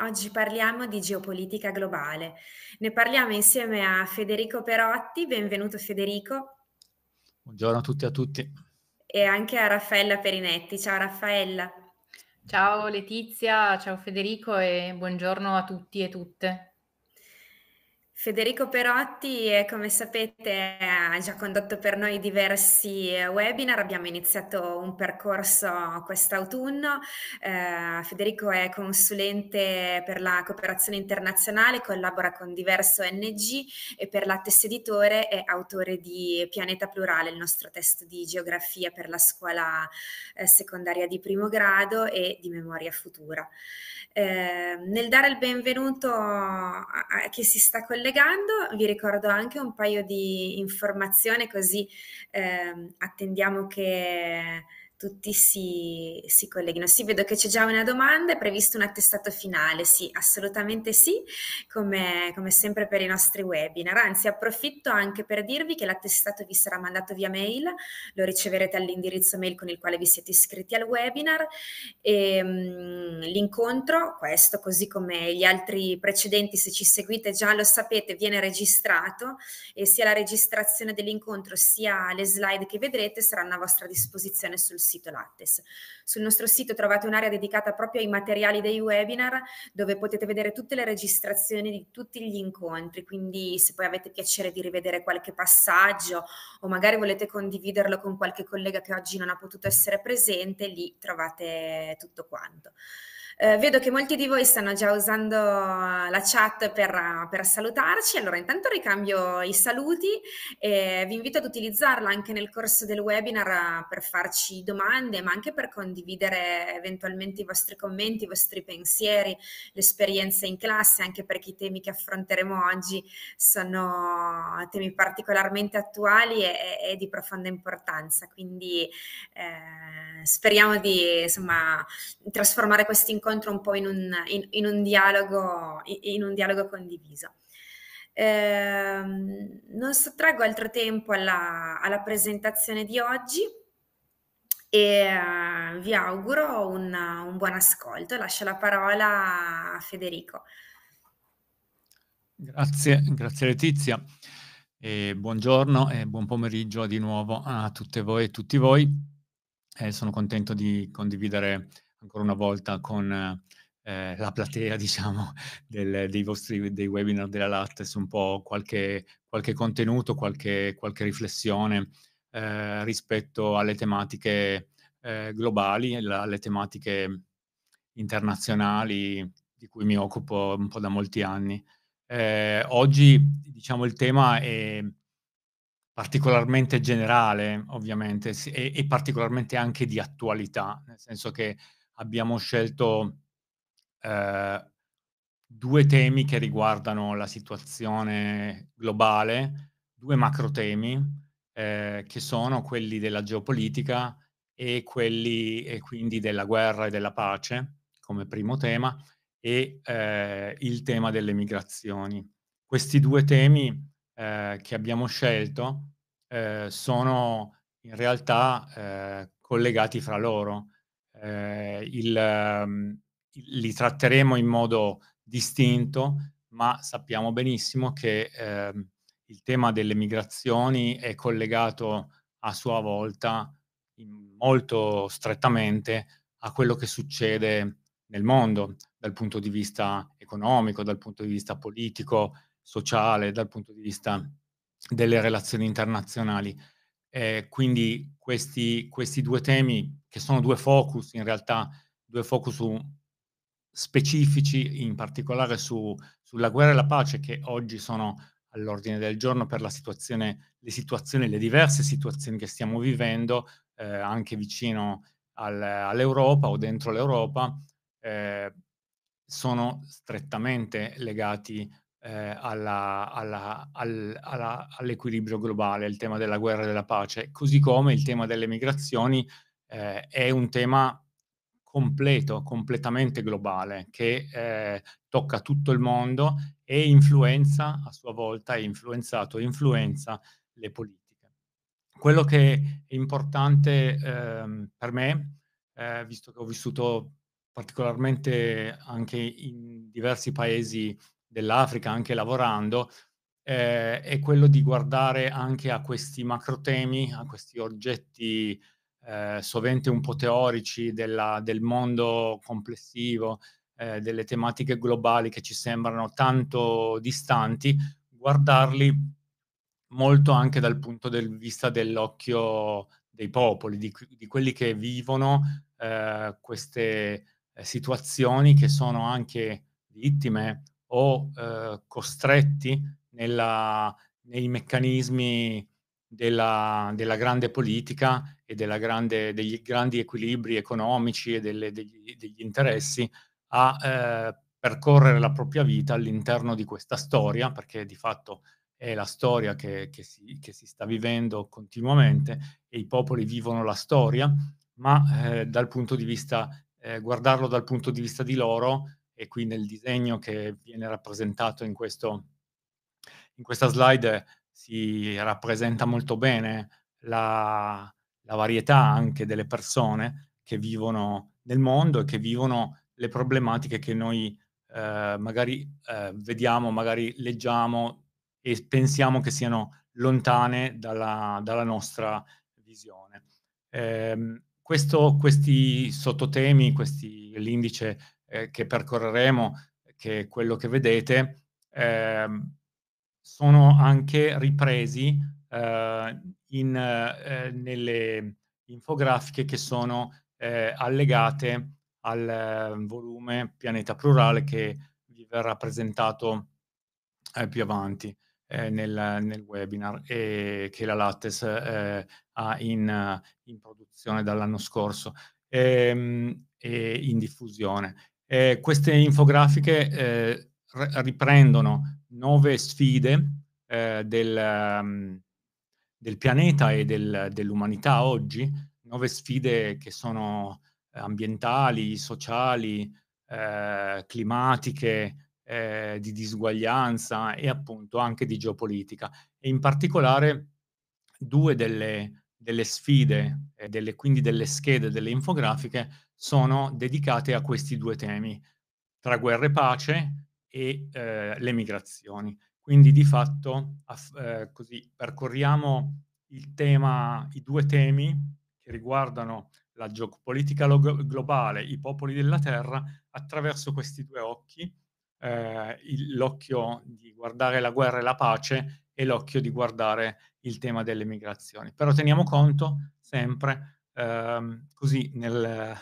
Oggi parliamo di geopolitica globale. Ne parliamo insieme a Federico Perotti. Benvenuto Federico. Buongiorno a tutti e a tutti. E anche a Raffaella Perinetti. Ciao Raffaella. Ciao Letizia, ciao Federico e buongiorno a tutti e tutte. Federico Perotti, eh, come sapete, ha già condotto per noi diversi eh, webinar, abbiamo iniziato un percorso quest'autunno. Eh, Federico è consulente per la cooperazione internazionale, collabora con diverse ONG e per la editore è autore di Pianeta Plurale, il nostro testo di geografia per la scuola eh, secondaria di primo grado e di memoria futura. Eh, nel dare il benvenuto a, a chi si sta collegando, collegando, vi ricordo anche un paio di informazioni così eh, attendiamo che tutti si, si, colleghino. Sì, vedo che c'è già una domanda, è previsto un attestato finale? Sì, assolutamente sì, come, come, sempre per i nostri webinar. Anzi, approfitto anche per dirvi che l'attestato vi sarà mandato via mail, lo riceverete all'indirizzo mail con il quale vi siete iscritti al webinar e um, l'incontro, questo così come gli altri precedenti, se ci seguite già lo sapete, viene registrato e sia la registrazione dell'incontro sia le slide che vedrete saranno a vostra disposizione sul sito sito Lattes. Sul nostro sito trovate un'area dedicata proprio ai materiali dei webinar dove potete vedere tutte le registrazioni di tutti gli incontri, quindi se poi avete piacere di rivedere qualche passaggio o magari volete condividerlo con qualche collega che oggi non ha potuto essere presente, lì trovate tutto quanto. Eh, vedo che molti di voi stanno già usando eh, la chat per, per salutarci, allora intanto ricambio i saluti e vi invito ad utilizzarla anche nel corso del webinar eh, per farci domande, ma anche per condividere eventualmente i vostri commenti, i vostri pensieri, l'esperienza in classe, anche perché i temi che affronteremo oggi sono temi particolarmente attuali e, e di profonda importanza. Quindi eh, speriamo di insomma, trasformare questi incontri incontro un po' in un, in, in un, dialogo, in, un dialogo, condiviso. Eh, non sottraggo altro tempo alla, alla presentazione di oggi e eh, vi auguro un, un, buon ascolto. Lascio la parola a Federico. Grazie, grazie Letizia. E buongiorno e buon pomeriggio di nuovo a tutte voi e tutti voi. Eh, sono contento di condividere ancora una volta con eh, la platea, diciamo, del, dei vostri dei webinar della Lattes, un po' qualche, qualche contenuto, qualche, qualche riflessione eh, rispetto alle tematiche eh, globali, la, alle tematiche internazionali di cui mi occupo un po' da molti anni. Eh, oggi, diciamo, il tema è particolarmente generale, ovviamente, e, e particolarmente anche di attualità, nel senso che abbiamo scelto eh, due temi che riguardano la situazione globale, due macro temi eh, che sono quelli della geopolitica e quelli e quindi della guerra e della pace come primo tema e eh, il tema delle migrazioni. Questi due temi eh, che abbiamo scelto eh, sono in realtà eh, collegati fra loro eh, ehm, il, li tratteremo in modo distinto, ma sappiamo benissimo che eh, il tema delle migrazioni è collegato a sua volta molto strettamente a quello che succede nel mondo dal punto di vista economico, dal punto di vista politico, sociale, dal punto di vista delle relazioni internazionali. Eh, quindi questi, questi, due temi, che sono due focus in realtà, due focus specifici, in particolare su, sulla guerra e la pace, che oggi sono all'ordine del giorno per la situazione, le situazioni, le diverse situazioni che stiamo vivendo, eh, anche vicino al, all'Europa o dentro l'Europa, eh, sono strettamente legati eh, alla, alla, al, alla, all'equilibrio globale, il tema della guerra e della pace, così come il tema delle migrazioni eh, è un tema completo, completamente globale, che eh, tocca tutto il mondo e influenza a sua volta, è influenzato influenza le politiche. Quello che è importante ehm, per me, eh, visto che ho vissuto particolarmente anche in diversi paesi dell'Africa anche lavorando, eh, è quello di guardare anche a questi macro temi, a questi oggetti eh, sovente un po' teorici della, del mondo complessivo, eh, delle tematiche globali che ci sembrano tanto distanti, guardarli molto anche dal punto di vista dell'occhio dei popoli, di, di quelli che vivono eh, queste eh, situazioni che sono anche vittime o eh, costretti nella, nei meccanismi della, della, grande politica e grande, degli grandi equilibri economici e delle, degli, degli, interessi a eh, percorrere la propria vita all'interno di questa storia, perché di fatto è la storia che, che, si, che si, sta vivendo continuamente e i popoli vivono la storia, ma eh, dal punto di vista, eh, guardarlo dal punto di vista di loro e qui nel disegno che viene rappresentato in, questo, in questa slide si rappresenta molto bene la, la varietà anche delle persone che vivono nel mondo e che vivono le problematiche che noi eh, magari eh, vediamo, magari leggiamo e pensiamo che siano lontane dalla, dalla nostra visione. Eh, questo, questi sottotemi, questi, l'indice eh, che percorreremo, che è quello che vedete, eh, sono anche ripresi eh, in, eh, nelle infografiche che sono eh, allegate al eh, volume Pianeta Plurale che vi verrà presentato più avanti. Nel, nel, webinar e che la Lattes eh, ha in, in, produzione dall'anno scorso e, ehm, e in diffusione. Eh, queste infografiche eh, riprendono nove sfide eh, del, ehm, del, pianeta e del, dell'umanità oggi, nove sfide che sono ambientali, sociali, eh, climatiche, eh, di disuguaglianza e appunto anche di geopolitica. E in particolare due delle, delle sfide, eh, delle, quindi delle schede, delle infografiche, sono dedicate a questi due temi, tra guerra e pace e eh, le migrazioni. Quindi di fatto aff- eh, così, percorriamo tema, i due temi che riguardano la geopolitica log- globale, i popoli della Terra, attraverso questi due occhi, eh, il, l'occhio di guardare la guerra e la pace e l'occhio di guardare il tema delle migrazioni. Però teniamo conto sempre, ehm, così nel,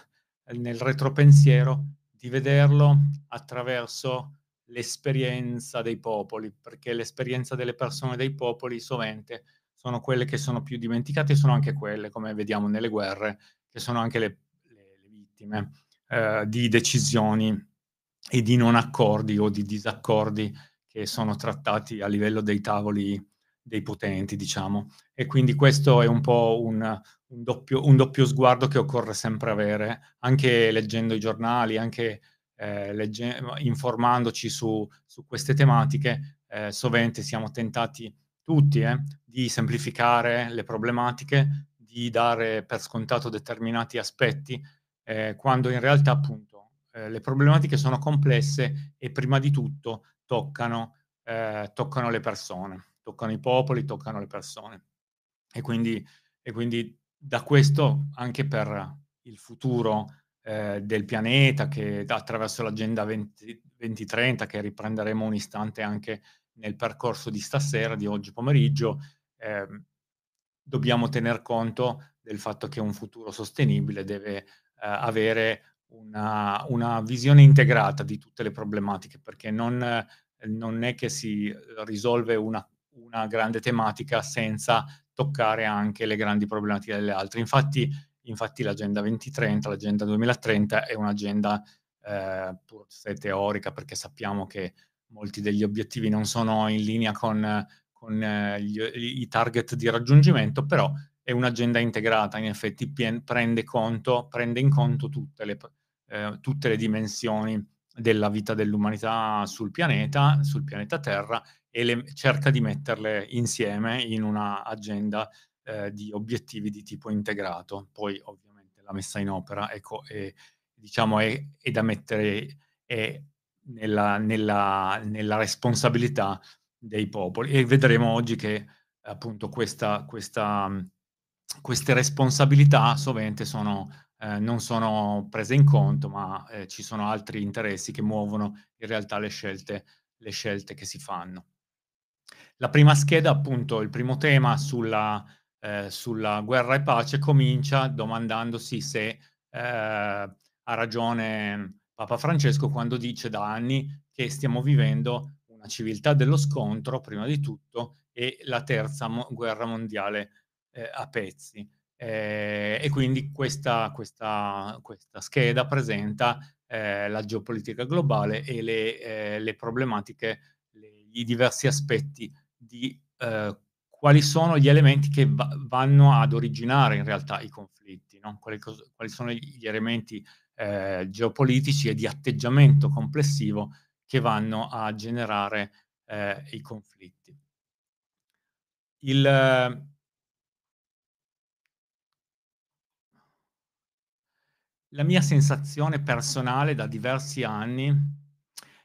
nel retropensiero di vederlo attraverso l'esperienza dei popoli, perché l'esperienza delle persone dei popoli sovente sono quelle che sono più dimenticate, sono anche quelle, come vediamo nelle guerre, che sono anche le, le, le vittime eh, di decisioni e di non accordi o di disaccordi che sono trattati a livello dei tavoli dei potenti, diciamo. E quindi questo è un po' un, un, doppio, un doppio, sguardo che occorre sempre avere, anche leggendo i giornali, anche eh, legge- informandoci su, su, queste tematiche. Eh, sovente siamo tentati tutti eh, di semplificare le problematiche, di dare per scontato determinati aspetti, eh, quando in realtà appunto eh, le problematiche sono complesse e prima di tutto toccano, eh, toccano le persone toccano i popoli, toccano le persone. E quindi, e quindi da questo anche per il futuro eh, del pianeta, che attraverso l'agenda 20, 2030, che riprenderemo un istante anche nel percorso di stasera, di oggi pomeriggio, eh, dobbiamo tener conto del fatto che un futuro sostenibile deve eh, avere una, una, visione integrata di tutte le problematiche, perché non, non è che si risolve una, una grande tematica senza toccare anche le grandi problematiche delle altre. Infatti, infatti l'agenda 2030, l'agenda 2030 è un'agenda eh, pur se teorica perché sappiamo che molti degli obiettivi non sono in linea con, con eh, gli, i target di raggiungimento, però è un'agenda integrata, in effetti pien, prende, conto, prende in conto tutte le, eh, tutte le dimensioni della vita dell'umanità sul pianeta, sul pianeta Terra e le, cerca di metterle insieme in una agenda eh, di obiettivi di tipo integrato. Poi ovviamente la messa in opera ecco, è, diciamo, è, è da mettere è nella, nella, nella, responsabilità dei popoli e vedremo oggi che appunto questa, questa, queste responsabilità sovente sono eh, non sono prese in conto, ma eh, ci sono altri interessi che muovono in realtà le scelte, le scelte che si fanno. La prima scheda, appunto, il primo tema sulla, eh, sulla guerra e pace comincia domandandosi se eh, ha ragione mm, Papa Francesco quando dice da anni che stiamo vivendo una civiltà dello scontro, prima di tutto, e la terza mo- guerra mondiale eh, a pezzi. Eh, e quindi questa, questa, questa scheda presenta eh, la geopolitica globale e le, eh, le problematiche, le, i diversi aspetti di eh, quali sono gli elementi che va- vanno ad originare in realtà i conflitti, no? quali, cos- quali, sono gli elementi eh, geopolitici e di atteggiamento complessivo che vanno a generare eh, i conflitti. Il, ehm, la mia sensazione personale da diversi anni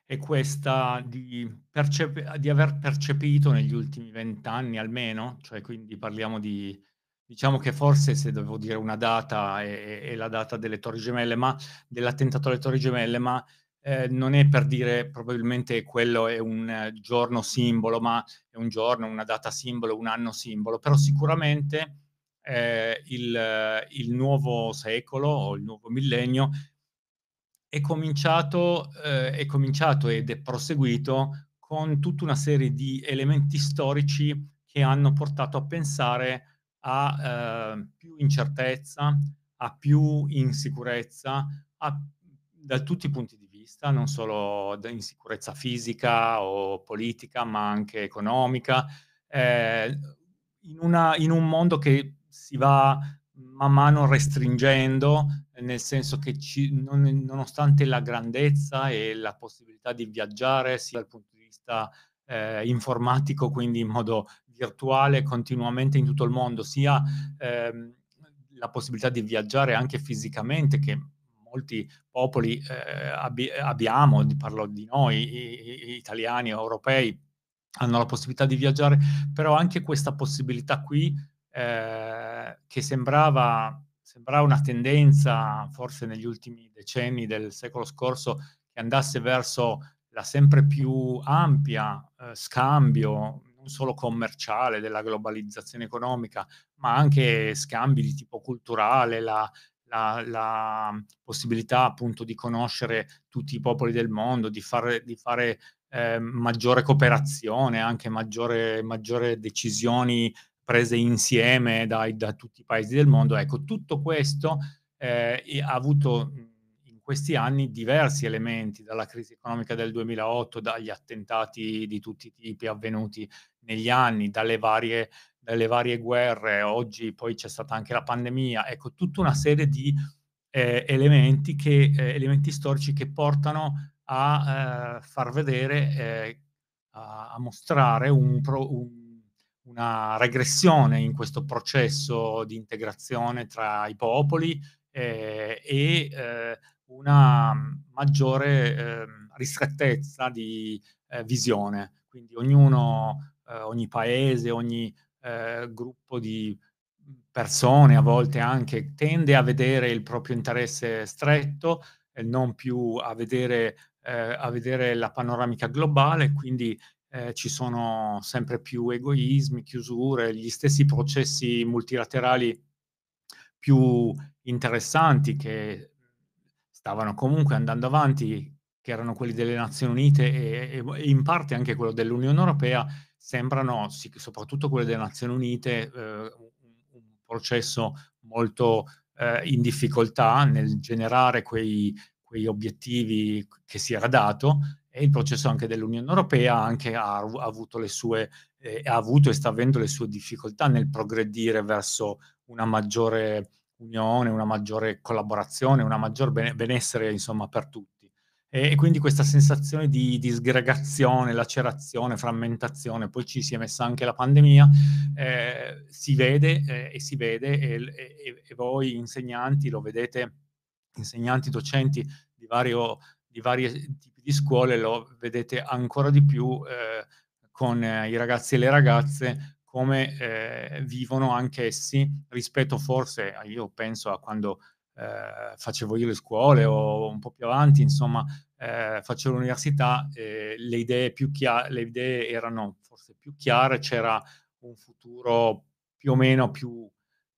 è questa di, percep- di aver percepito negli ultimi vent'anni almeno, cioè quindi parliamo di, diciamo che forse se devo dire una data è, è la data delle Torri Gemelle, ma dell'attentato alle Torri Gemelle, ma eh, non è per dire probabilmente quello è un giorno simbolo, ma è un giorno, una data simbolo, un anno simbolo, però sicuramente eh, il, il nuovo secolo o il nuovo millennio è cominciato, eh, è cominciato ed è proseguito con tutta una serie di elementi storici che hanno portato a pensare a eh, più incertezza, a più insicurezza, a, da tutti i punti di vista, non solo insicurezza fisica o politica, ma anche economica, eh, in, una, in un mondo che si va man mano restringendo, nel senso che ci, non, nonostante la grandezza e la possibilità di viaggiare sia dal punto di vista eh, informatico, quindi in modo virtuale continuamente in tutto il mondo, sia ehm, la possibilità di viaggiare anche fisicamente che molti popoli eh, abbi- abbiamo, parlo di noi, i- i- italiani, europei, hanno la possibilità di viaggiare, però anche questa possibilità qui eh, che sembrava sembrava una tendenza, forse negli ultimi decenni del secolo scorso, che andasse verso la sempre più ampia eh, scambio, non solo commerciale, della globalizzazione economica, ma anche scambi di tipo culturale, la, la, la possibilità appunto di conoscere tutti i popoli del mondo, di fare, di fare eh, maggiore cooperazione, anche maggiore, maggiore decisioni prese insieme dai, da tutti i paesi del mondo. Ecco, tutto questo eh, ha avuto in questi anni diversi elementi, dalla crisi economica del 2008, dagli attentati di tutti i tipi avvenuti negli anni, dalle varie, dalle varie guerre, oggi poi c'è stata anche la pandemia, ecco, tutta una serie di eh, elementi, che, eh, elementi, storici che portano a eh, far vedere, eh, a, a, mostrare un, pro, un una regressione in questo processo di integrazione tra i popoli eh, e eh, una maggiore ehm, eh, riscattezza di visione. Quindi ognuno, eh, ogni paese, ogni eh, gruppo di persone a volte anche tende a vedere il proprio interesse stretto e non più a vedere, eh, a vedere la panoramica globale, quindi eh, ci sono sempre più egoismi, chiusure, gli stessi processi multilaterali più interessanti che stavano comunque andando avanti, che erano quelli delle Nazioni Unite e, e in parte anche quello dell'Unione Europea, sembrano, sì, soprattutto quello delle Nazioni Unite, eh, un processo molto eh, in difficoltà nel generare quei, quegli obiettivi che si era dato e il processo anche dell'Unione Europea anche ha, ha, avuto le sue, eh, ha avuto e sta avendo le sue difficoltà nel progredire verso una maggiore unione, una maggiore collaborazione, una maggior benessere insomma per tutti. E, e quindi questa sensazione di disgregazione, lacerazione, frammentazione, poi ci si è messa anche la pandemia, eh, si vede eh, e si vede e, e, e voi insegnanti lo vedete, insegnanti, docenti di vario di vari di scuole lo vedete ancora di più eh, con eh, i ragazzi e le ragazze come eh, vivono anch'essi rispetto forse, io penso a quando eh, facevo io le scuole o un po' più avanti, insomma, eh, facevo l'università, eh, le idee, più chiare, le idee erano forse più chiare, c'era un futuro più o meno più,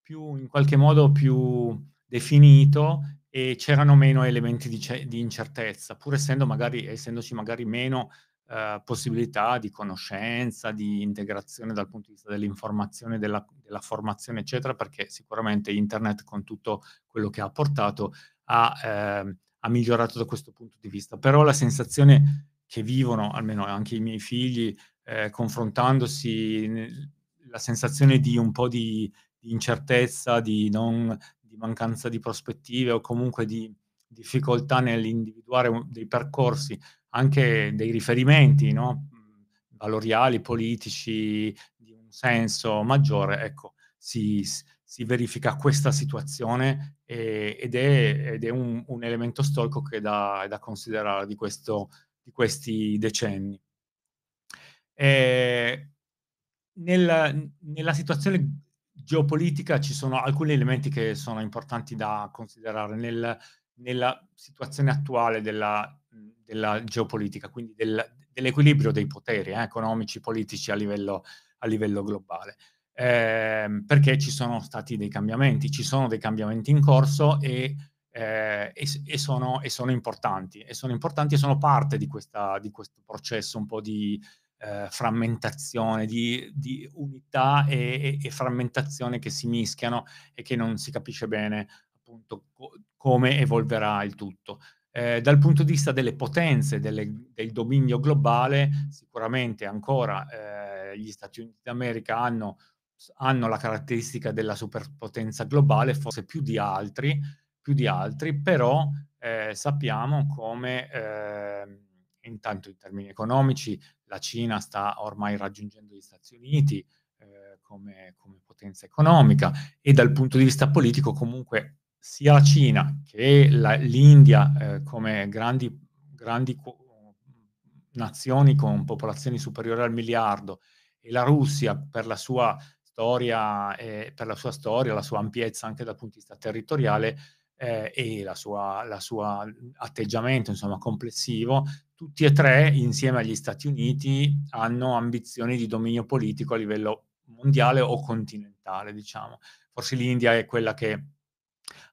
più in qualche modo più definito e c'erano meno elementi di, di incertezza, pur essendo magari, essendoci magari meno eh, possibilità di conoscenza, di integrazione dal punto di vista dell'informazione, della, della, formazione, eccetera, perché sicuramente internet con tutto quello che ha portato ha, eh, ha migliorato da questo punto di vista. Però la sensazione che vivono, almeno anche i miei figli, eh, confrontandosi, la sensazione di un po' di incertezza, di non di mancanza di prospettive o comunque di difficoltà nell'individuare dei percorsi, anche dei riferimenti no? Mm, valoriali, politici, di un senso maggiore, ecco, si, si verifica questa situazione e, ed è, ed è un, un, elemento storico che è da, è da considerare di, questo, di, questi decenni. E eh, nel, nella situazione geopolitica ci sono alcuni elementi che sono importanti da considerare nel, nella situazione attuale della, della geopolitica, quindi del, dell'equilibrio dei poteri eh, economici, politici a livello, a livello globale. Eh, perché ci sono stati dei cambiamenti, ci sono dei cambiamenti in corso e, eh, e, e, sono, e sono, importanti, e sono importanti e sono parte di, questa, di questo processo un po' di, eh, frammentazione, di, di unità e, e, e, frammentazione che si mischiano e che non si capisce bene appunto co- come evolverà il tutto. Eh, dal punto di vista delle potenze, delle, del dominio globale, sicuramente ancora eh, gli Stati Uniti d'America hanno, hanno la caratteristica della superpotenza globale, forse più di altri, più di altri però eh, sappiamo come eh, intanto in termini economici la Cina sta ormai raggiungendo gli Stati Uniti eh, come, come, potenza economica e dal punto di vista politico comunque sia la Cina che la, l'India eh, come grandi, grandi co- nazioni con popolazioni superiori al miliardo e la Russia per la sua storia, eh, per la sua storia, la sua ampiezza anche dal punto di vista territoriale, eh, e la sua, la sua mhmm, atteggiamento insomma, complessivo, tutti e tre, insieme agli Stati Uniti, hanno ambizioni di dominio politico a livello mondiale o continentale, diciamo. Forse l'India è quella che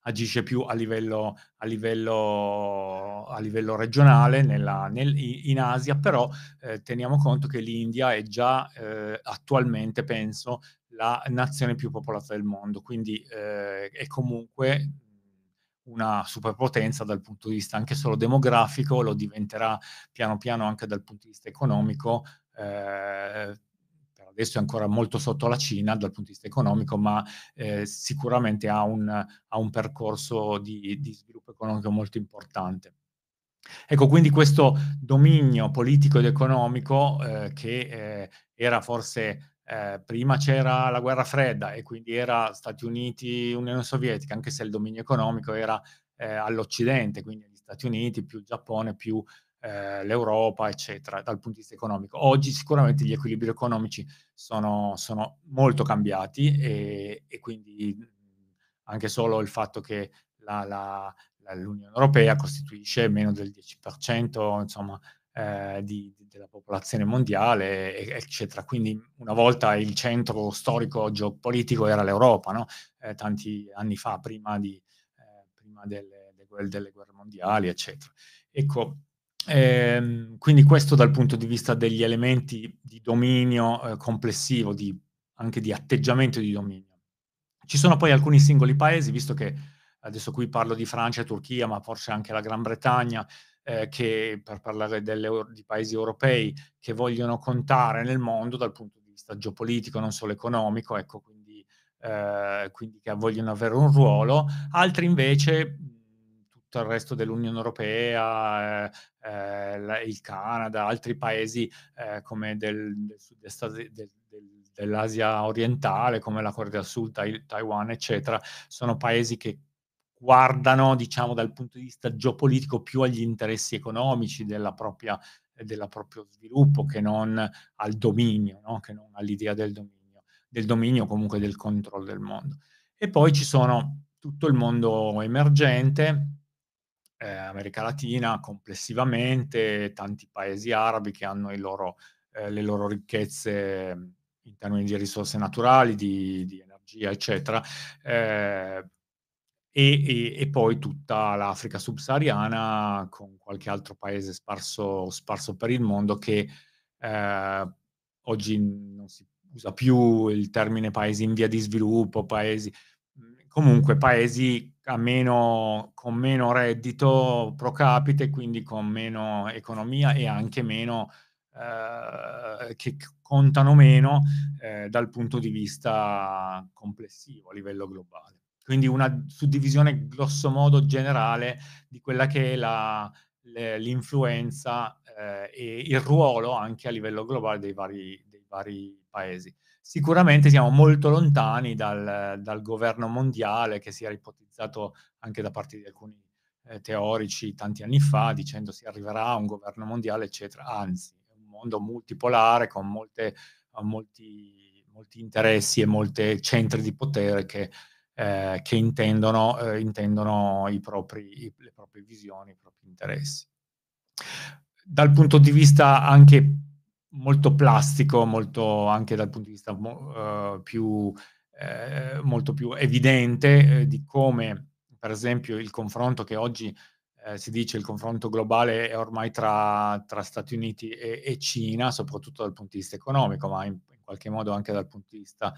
agisce più a livello, a livello, a livello regionale nella, nel, in Asia, però eh, teniamo conto che l'India è già eh, attualmente, penso, la nazione più popolata del mondo, quindi eh, è comunque una superpotenza dal punto di vista anche solo demografico, lo diventerà piano piano anche dal punto di vista economico. Eh, adesso è ancora molto sotto la Cina dal punto di vista economico, ma eh, sicuramente ha un, ha un percorso di, di sviluppo economico molto importante. Ecco, quindi questo dominio politico ed economico eh, che eh, era forse eh, prima c'era la guerra fredda e quindi era Stati Uniti, Unione Sovietica, anche se il dominio economico era eh, all'Occidente, quindi gli Stati Uniti più il Giappone più eh, l'Europa, eccetera, dal punto di vista economico. Oggi sicuramente gli equilibri economici sono, sono molto cambiati e, e, quindi anche solo il fatto che la, la, la, l'Unione Europea costituisce meno del 10%, insomma, eh, di, di, della popolazione mondiale, eccetera. Quindi una volta il centro storico geopolitico era l'Europa, no? eh, tanti anni fa, prima, di, eh, prima delle, delle, delle, guerre mondiali, eccetera. Ecco, ehm, quindi questo dal punto di vista degli elementi di dominio eh, complessivo, di, anche di atteggiamento di dominio. Ci sono poi alcuni singoli paesi, visto che adesso qui parlo di Francia e Turchia, ma forse anche la Gran Bretagna, eh, che, per parlare delle, di paesi europei che vogliono contare nel mondo dal punto di vista geopolitico, non solo economico, ecco, quindi, eh, quindi che vogliono avere un ruolo, altri invece mhmm, tutto il resto dell'Unione Europea, eh, il Canada, altri paesi eh, come del, del sud-est del, del, dell'Asia orientale, come la Corea del Sud, tai- Taiwan, eccetera, sono paesi che guardano, diciamo, dal punto di vista geopolitico più agli interessi economici della propria, della proprio sviluppo che non al dominio, no? che non all'idea del dominio, del dominio comunque del controllo del mondo. E poi ci sono tutto il mondo emergente, eh, America Latina complessivamente, tanti paesi arabi che hanno loro, eh, le loro ricchezze in termini di risorse naturali, di, di energia, eccetera, eh, e, e, e, poi tutta l'Africa subsahariana con qualche altro paese sparso, sparso per il mondo che eh, oggi non si usa più il termine paesi in via di sviluppo, paesi comunque paesi meno, con meno reddito pro capite, quindi con meno economia e anche meno eh, che contano meno eh, dal punto di vista complessivo a livello globale. Quindi una suddivisione grossomodo generale di quella che è la, l'influenza eh, e il ruolo anche a livello globale dei vari, dei vari paesi. Sicuramente siamo molto lontani dal, dal, governo mondiale che si era ipotizzato anche da parte di alcuni eh, teorici tanti anni fa, dicendo si arriverà a un governo mondiale, eccetera. Anzi, è un mondo multipolare con molte, molti, molti, interessi e molti centri di potere che eh, che intendono, eh, intendono i propri, i, le proprie visioni, i propri interessi. Dal punto di vista anche molto plastico, molto anche dal punto di vista mo, eh, più, eh, molto più evidente eh, di come, per esempio, il confronto che oggi eh, si dice il confronto globale è ormai tra, tra Stati Uniti e, e, Cina, soprattutto dal punto di vista economico, ma in, in, qualche modo anche dal punto di vista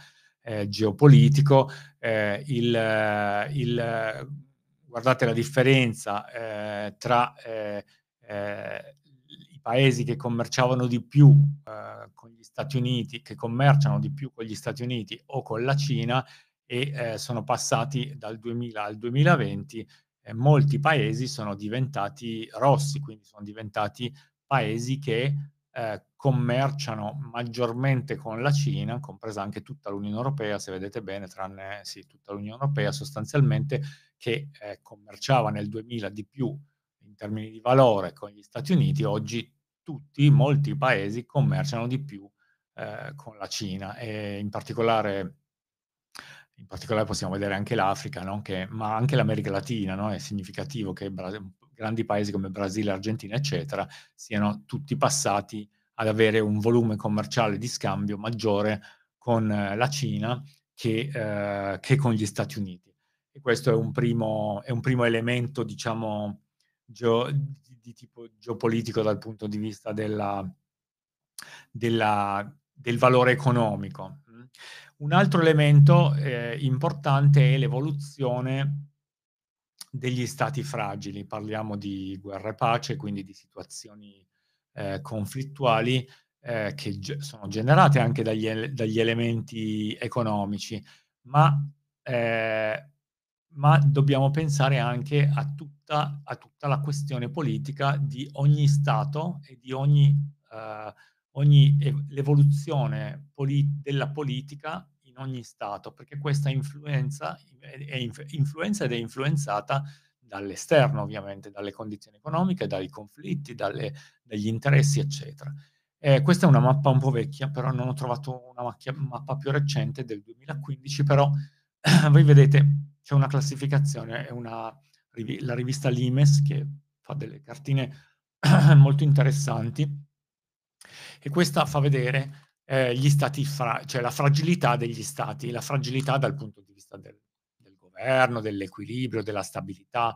eh, geopolitico, eh, il, eh, il, eh, guardate la differenza eh, tra i paesi che commerciavano di più con gli Stati Uniti, che commerciano di più con gli Stati Uniti o con la Cina e sono passati dal 2000 al 2020 molti paesi sono diventati rossi, quindi sono diventati paesi che eh, commerciano maggiormente con la Cina, compresa anche tutta l'Unione Europea, se vedete bene, tranne sì, tutta l'Unione Europea sostanzialmente, che eh, commerciava nel 2000 di più in termini di valore con gli Stati Uniti, oggi tutti, molti paesi commerciano di più eh, con la Cina e in particolare, in particolare possiamo vedere anche l'Africa, no? che, ma anche l'America Latina, no? è significativo che Bras- grandi paesi come Brasile, Argentina, eccetera, siano tutti passati ad avere un volume commerciale di scambio maggiore con eh, la Cina che, eh, che con gli Stati Uniti. E questo è un primo, è un primo elemento, diciamo, geo, di, di, tipo geopolitico dal punto di vista della, della, del valore economico. Un altro elemento eh, importante è l'evoluzione degli stati fragili. Parliamo di guerra e pace, quindi di situazioni eh, conflittuali eh, che ge- sono generate anche dagli, ele- dagli elementi economici, ma, eh, ma, dobbiamo pensare anche a tutta, a tutta, la questione politica di ogni Stato e di ogni, eh, ogni ev- l'evoluzione poli- della politica in ogni Stato, perché questa influenza è, inf- influenza ed è influenzata dall'esterno ovviamente, dalle condizioni economiche, dai conflitti, dalle, degli interessi, eccetera. Eh, questa è una mappa un po' vecchia, però non ho trovato una macchia, mappa più recente del 2015, però voi vedete c'è una classificazione, è una, la rivista Limes che fa delle cartine molto interessanti e questa fa vedere eh, gli stati fra, cioè la fragilità degli stati, la fragilità dal punto di vista del, del governo, dell'equilibrio, della stabilità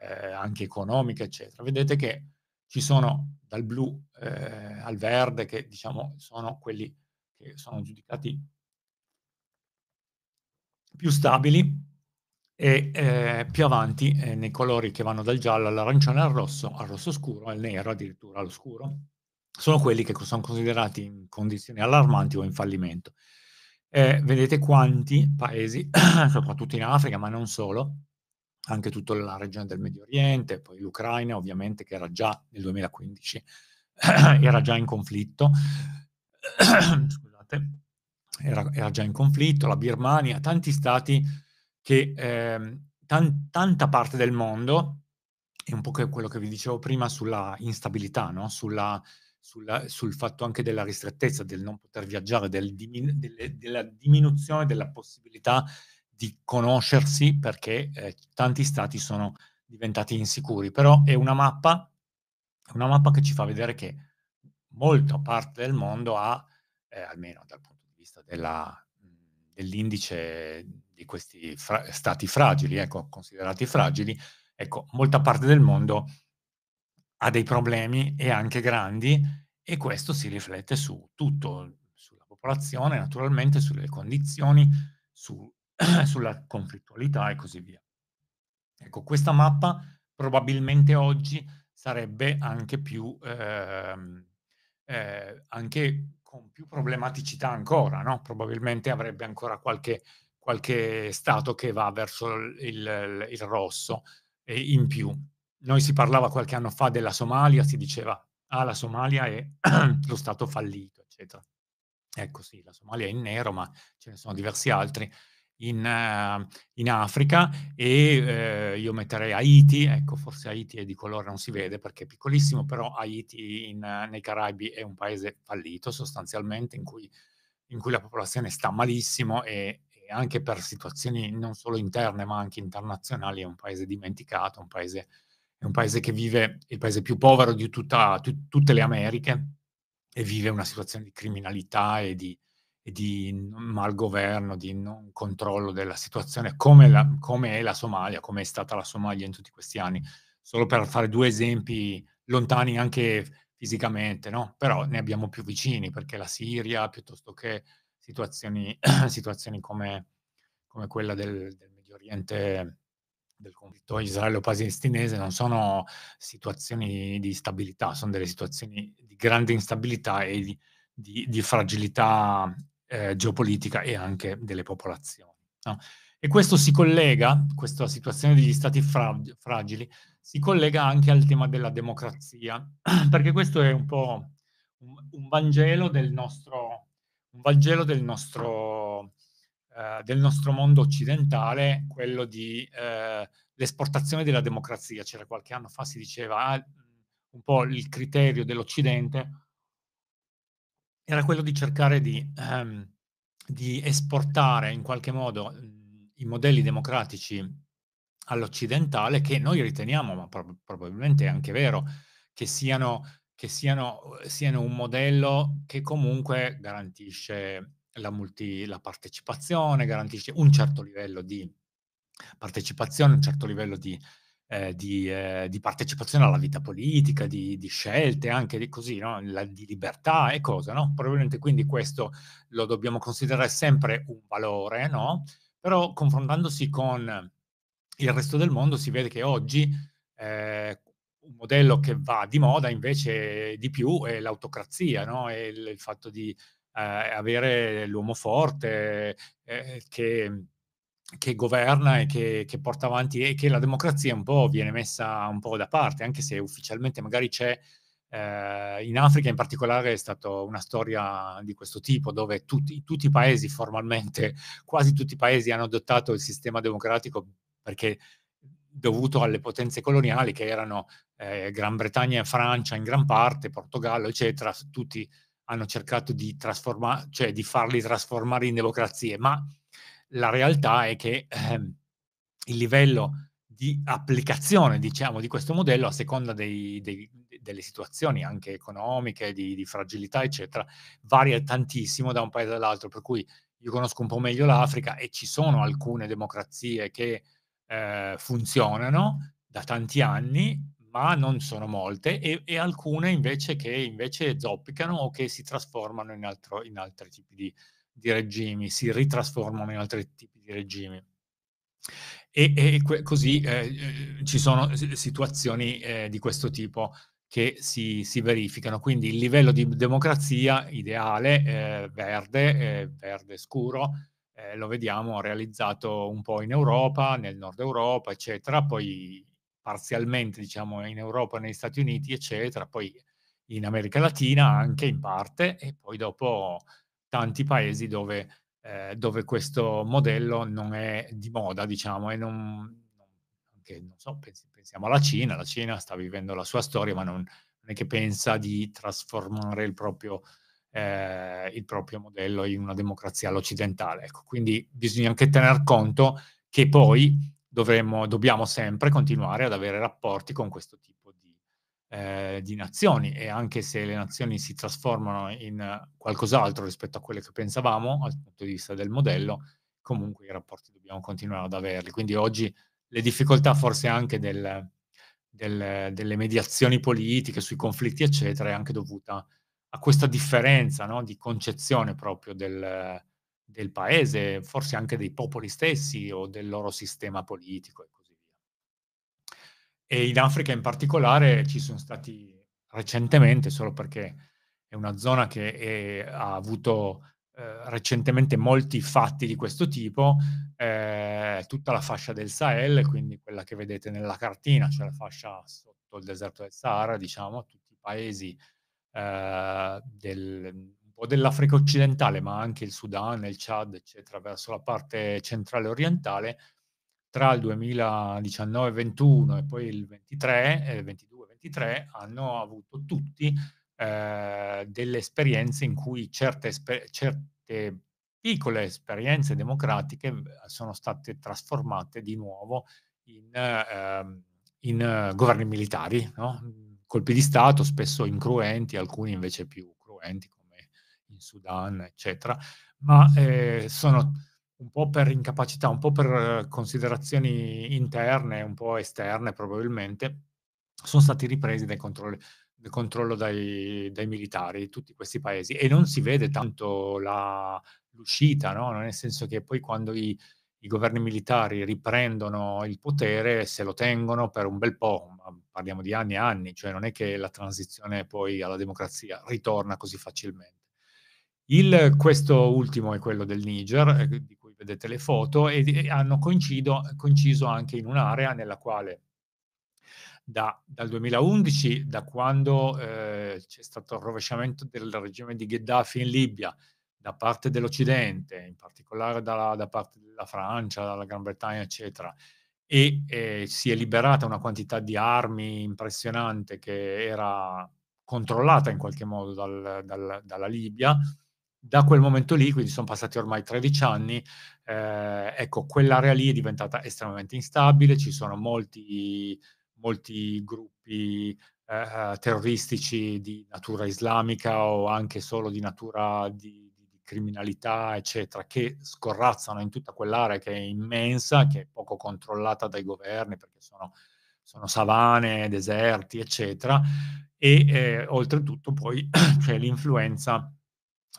eh, anche economica, eccetera. Vedete che ci sono dal blu eh, al verde che diciamo sono quelli che sono giudicati più stabili e eh, più avanti eh, nei colori che vanno dal giallo all'arancione al rosso, al rosso scuro, al nero addirittura allo scuro, sono quelli che sono considerati in condizioni allarmanti o in fallimento. Eh, vedete quanti paesi, soprattutto in Africa, ma non solo, anche tutta la regione del Medio Oriente, poi l'Ucraina ovviamente che era già nel 2015, era già in conflitto, scusate, era, era, già in conflitto, la Birmania, tanti stati che eh, tan- tanta parte del mondo, è un po' quello che vi dicevo prima sulla instabilità, no? sulla, sulla, sul fatto anche della ristrettezza, del non poter viaggiare, del dimin- delle, della diminuzione della possibilità di conoscersi perché eh, tanti stati sono diventati insicuri, però è una mappa, una mappa che ci fa vedere che molta parte del mondo ha, eh, almeno dal punto di vista della, mhmm, dell'indice di questi fra- stati fragili, ecco, considerati fragili, ecco, molta parte del mondo ha dei problemi e anche grandi e questo si riflette su tutto, sulla popolazione, naturalmente sulle condizioni, su eh, sulla conflittualità e così via. Ecco, questa mappa probabilmente oggi sarebbe anche più, eh, eh, anche con più problematicità ancora, no? Probabilmente avrebbe ancora qualche, qualche stato che va verso il, il rosso eh, in più. Noi si parlava qualche anno fa della Somalia, si diceva, ah, la Somalia è lo stato fallito, eccetera. Ecco sì, la Somalia è in nero, ma ce ne sono diversi altri in, uh, in Africa e uh, io metterei Haiti, ecco forse Haiti è di colore, non si vede perché è piccolissimo, però Haiti in, nei Caraibi è un paese fallito sostanzialmente in cui, in cui la popolazione sta malissimo e, e, anche per situazioni non solo interne ma anche internazionali è un paese dimenticato, un paese, è un paese che vive, il paese più povero di tutta, tu, tutte le Americhe e vive una situazione di criminalità e di di malgoverno, di non controllo della situazione, come, la, come è la Somalia, come è stata la Somalia in tutti questi anni. Solo per fare due esempi lontani anche fisicamente, no? però ne abbiamo più vicini, perché la Siria, piuttosto che situazioni, situazioni come, come, quella del, del Medio Oriente, del conflitto israelo-palestinese, non sono situazioni di stabilità, sono delle situazioni di grande instabilità e di, di, di fragilità eh, geopolitica e anche delle popolazioni. No? E questo si collega, questa situazione degli stati frag- fragili, si collega anche al tema della democrazia, perché questo è un po' un, un Vangelo del nostro, Vangelo del nostro, eh, del nostro mondo occidentale, quello di eh, l'esportazione della democrazia. C'era qualche anno fa si diceva ah, un po' il criterio dell'Occidente era quello di cercare di, ehm, di esportare in qualche modo mhmm, i modelli democratici all'occidentale che noi riteniamo, ma prob- probabilmente è anche vero, che siano, che siano, uhm, siano un modello che comunque garantisce la, multi, la, partecipazione, garantisce un certo livello di partecipazione, un certo livello di eh, di, eh, di, partecipazione alla vita politica, di, di scelte, anche di così, no? La, di libertà e cosa, no? Probabilmente quindi questo lo dobbiamo considerare sempre un valore, no? Però confrontandosi con il resto del mondo si vede che oggi eh, un modello che va di moda invece di più è l'autocrazia, no? È il, il, fatto di eh, avere l'uomo forte eh, che che governa e che, che, porta avanti e che la democrazia un po' viene messa un po' da parte, anche se ufficialmente magari c'è, eh, in Africa in particolare è stata una storia di questo tipo, dove tutti, tutti i paesi formalmente, quasi tutti i paesi hanno adottato il sistema democratico perché dovuto alle potenze coloniali che erano eh, Gran Bretagna e Francia in gran parte, Portogallo, eccetera, tutti hanno cercato di, trasforma- cioè di farli trasformare in democrazie, ma la realtà è che ehm, il livello di applicazione, diciamo, di questo modello a seconda dei, dei, delle situazioni anche economiche, di, di, fragilità, eccetera, varia tantissimo da un paese all'altro. Per cui io conosco un po' meglio l'Africa e ci sono alcune democrazie che eh, funzionano da tanti anni, ma non sono molte, e, e alcune invece che invece zoppicano o che si trasformano in, altro, in altri tipi di, eh, di regimi, si ritrasformano in altri tipi di regimi. E, e que- così eh, eh ci sono situazioni eh, di questo tipo che si, si, verificano. Quindi il livello di democrazia ideale, eh, verde, eh, verde scuro, eh, lo vediamo realizzato un po' in Europa, nel nord Europa, eccetera, poi parzialmente diciamo in Europa, negli Stati Uniti, eccetera, poi in America Latina anche in parte e poi dopo tanti paesi dove, eh, dove questo modello non è di moda, diciamo, e non, anche, non so, pens- pensiamo alla Cina, la Cina sta vivendo la sua storia, ma non, non è che pensa di trasformare il proprio, eh, il proprio modello in una democrazia all'occidentale. Ecco, quindi bisogna anche tener conto che poi dovremmo, dobbiamo sempre continuare ad avere rapporti con questo tipo eh, di nazioni e anche se le nazioni si trasformano in qualcos'altro rispetto a quelle che pensavamo dal punto di vista del modello, comunque i rapporti dobbiamo continuare ad averli. Quindi oggi le difficoltà forse anche del, del, delle mediazioni politiche sui conflitti, eccetera, è anche dovuta a questa differenza no? di concezione proprio del, del paese, forse anche dei popoli stessi o del loro sistema politico. E in Africa in particolare ci sono stati recentemente, solo perché è una zona che è, eh, ha avuto eh, recentemente molti fatti di questo tipo, eh, tutta la fascia del Sahel, quindi quella che vedete nella cartina, cioè la fascia sotto il deserto del Sahara, diciamo, tutti i paesi eh, del, dell'Africa occidentale, ma anche il Sudan, il Chad, eccetera, verso la parte centrale orientale, tra il 2019-21 e poi il 23, eh, 22-23 hanno avuto tutti eh, delle esperienze in cui certe, esper- certe piccole esperienze democratiche eh, sono state trasformate di nuovo in, ehm, eh, in governi militari, no? colpi di Stato spesso incruenti, alcuni invece più cruenti come in Sudan, eccetera, ma eh, sono un po' per incapacità, un po' per eh, considerazioni interne, un po' esterne probabilmente, sono stati ripresi dai controlli controllo dai, dai, militari di tutti questi paesi e non si vede tanto la, l'uscita, no? nel senso che poi quando i, i, governi militari riprendono il potere se lo tengono per un bel po', parliamo di anni e anni, cioè non è che la transizione poi alla democrazia ritorna così facilmente. Il, questo ultimo è quello del Niger, eh, di vedete le foto, e hanno coincido, coinciso anche in un'area nella quale da, dal 2011, da quando eh, c'è stato il rovesciamento del regime di Gheddafi in Libia da parte dell'Occidente, in particolare da, da parte della Francia, dalla Gran Bretagna, eccetera, e eh, si è liberata una quantità di armi impressionante che era controllata in qualche modo dal, dal, dalla Libia, da quel momento lì, quindi sono passati ormai 13 anni, eh, ecco, quell'area lì è diventata estremamente instabile, ci sono molti, molti gruppi eh, eh terroristici di natura islamica o anche solo di natura di, di criminalità, eccetera, che scorrazzano in tutta quell'area che è immensa, che è poco controllata dai governi perché sono, sono savane, deserti, eccetera, e eh, oltretutto poi c'è l'influenza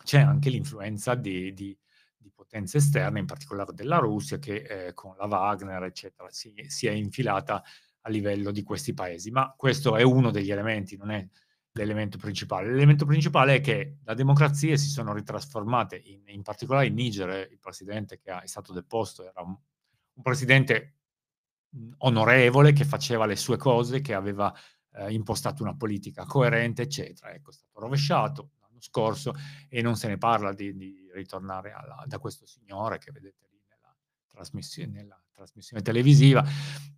c'è anche l'influenza di, di, di, potenze esterne, in particolare della Russia, che eh, con la Wagner, eccetera, si, si, è infilata a livello di questi paesi. Ma questo è uno degli elementi, non è l'elemento principale. L'elemento principale è che le democrazie si sono ritrasformate, in, in particolare in Niger, eh, il presidente che è stato deposto era un, un presidente mm, onorevole che faceva le sue cose, che aveva eh, impostato una politica coerente, eccetera. Ecco, è stato rovesciato, scorso e non se ne parla di, di ritornare alla, da questo signore che vedete lì nella trasmissione, nella trasmissione televisiva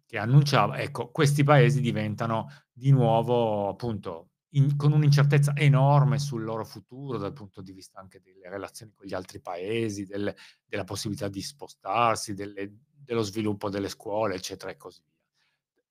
che annunciava, ecco, questi paesi diventano di nuovo appunto in, con un'incertezza enorme sul loro futuro dal punto di vista anche delle relazioni con gli altri paesi, del, della possibilità di spostarsi, delle, dello sviluppo delle scuole, eccetera e così via.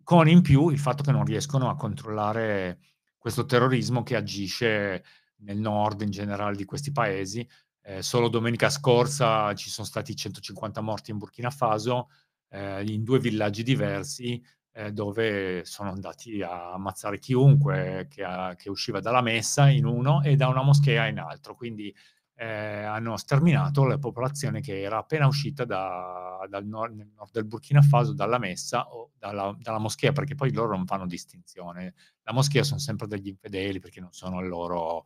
Con in più il fatto che non riescono a controllare questo terrorismo che agisce nel nord in generale di questi paesi. Eh, solo domenica scorsa ci sono stati 150 morti in Burkina Faso, eh, in due villaggi diversi, eh, dove sono andati a ammazzare chiunque che, ha, che, usciva dalla messa in uno e da una moschea in altro. Quindi eh, hanno sterminato la popolazione che era appena uscita da, dal nord, nord, del Burkina Faso dalla messa o dalla, dalla moschea, perché poi loro non fanno distinzione. La moschea sono sempre degli infedeli perché non sono il loro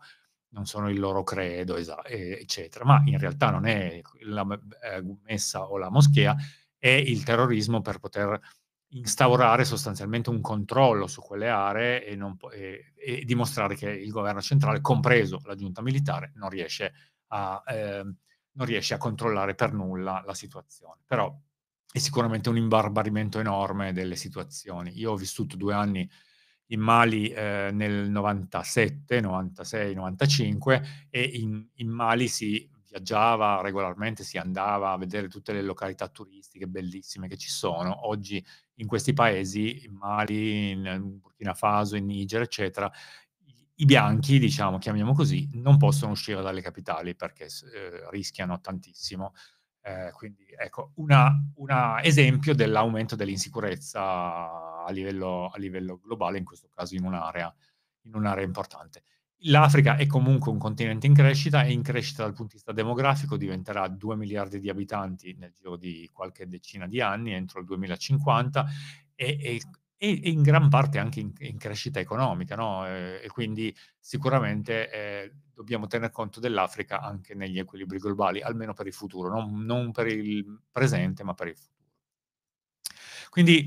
non sono il loro credo, esa- eccetera. Ma in realtà non è la eh, messa o la moschea, è il terrorismo per poter instaurare sostanzialmente un controllo su quelle aree e, po- e, e dimostrare che il governo centrale, compreso la giunta militare, non riesce a, eh, non riesce a controllare per nulla la situazione. Però è sicuramente un imbarbarimento enorme delle situazioni. Io ho vissuto due anni in Mali eh, nel 97, 96, 95 e in, in, Mali si viaggiava regolarmente, si andava a vedere tutte le località turistiche bellissime che ci sono. Oggi in questi paesi, in Mali, in Burkina Faso, in Niger, eccetera, i bianchi, diciamo, chiamiamo così, non possono uscire dalle capitali perché eh, rischiano tantissimo eh, quindi ecco, un esempio dell'aumento dell'insicurezza a livello, a livello, globale, in questo caso in un'area, in un'area importante. L'Africa è comunque un continente in crescita è in crescita dal punto di vista demografico diventerà 2 miliardi di abitanti nel giro di qualche decina di anni, entro il 2050, e, e e, in gran parte anche in, in crescita economica, no? e, ehm, e quindi sicuramente eh, dobbiamo tener conto dell'Africa anche negli equilibri globali, almeno per il futuro, non, non per il presente, ma per il futuro. Quindi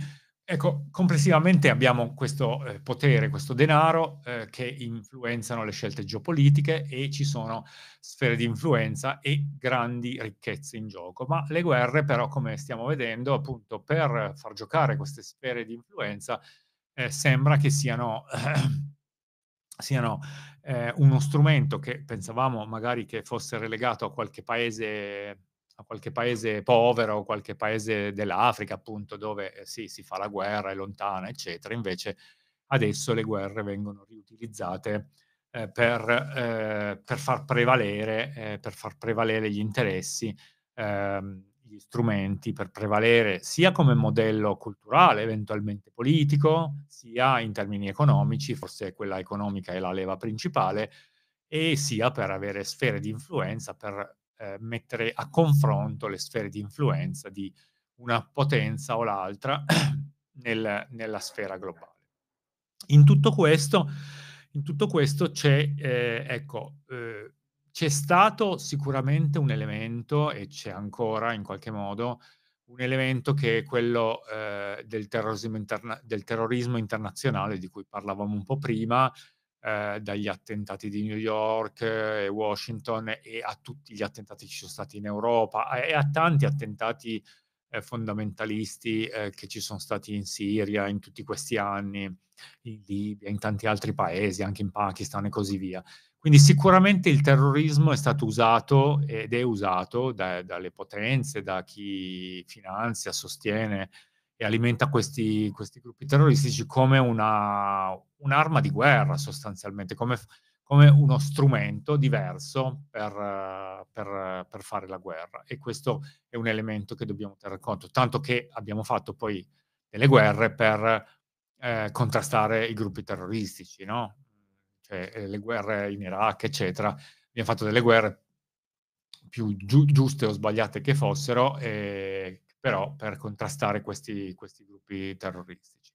Ecco, complessivamente abbiamo questo eh, potere, questo denaro eh, che influenzano le scelte geopolitiche e ci sono sfere di influenza e grandi ricchezze in gioco. Ma le guerre, però, come stiamo vedendo, appunto, per far giocare queste sfere di influenza, eh, sembra che siano, siano eh, uno strumento che pensavamo magari che fosse relegato a qualche paese a qualche paese povero, qualche paese dell'Africa, appunto, dove eh, sì, si fa la guerra, è lontana, eccetera. Invece adesso le guerre vengono riutilizzate eh, per, eh, per, far prevalere, eh, per, far prevalere, gli interessi, ehm, gli strumenti, per prevalere sia come modello culturale, eventualmente politico, sia in termini economici, forse quella economica è la leva principale, e sia per avere sfere di influenza, per eh, mettere a confronto le sfere di influenza di una potenza o l'altra nel, nella sfera globale. In tutto questo, in tutto questo c'è, eh, ecco, eh, c'è stato sicuramente un elemento, e c'è ancora in qualche modo, un elemento che è quello eh, del, terrorismo interna- del, terrorismo internazionale di cui parlavamo un po' prima, eh, dagli attentati di New York eh, e Washington e a tutti gli attentati che ci sono stati in Europa e a tanti attentati eh, fondamentalisti eh, che ci sono stati in Siria in tutti questi anni, in Libia, in tanti altri paesi, anche in Pakistan e così via. Quindi sicuramente il terrorismo è stato usato ed è usato da, dalle potenze, da chi finanzia, sostiene e alimenta questi, questi gruppi terroristici come una, un'arma di guerra sostanzialmente, come, come uno strumento diverso per, per, per, fare la guerra. E questo è un elemento che dobbiamo tenere conto, tanto che abbiamo fatto poi delle guerre per eh, contrastare i gruppi terroristici, no? cioè, eh, le guerre in Iraq, eccetera. Abbiamo fatto delle guerre più giu- giuste o sbagliate che fossero. E, però per contrastare questi, questi gruppi terroristici.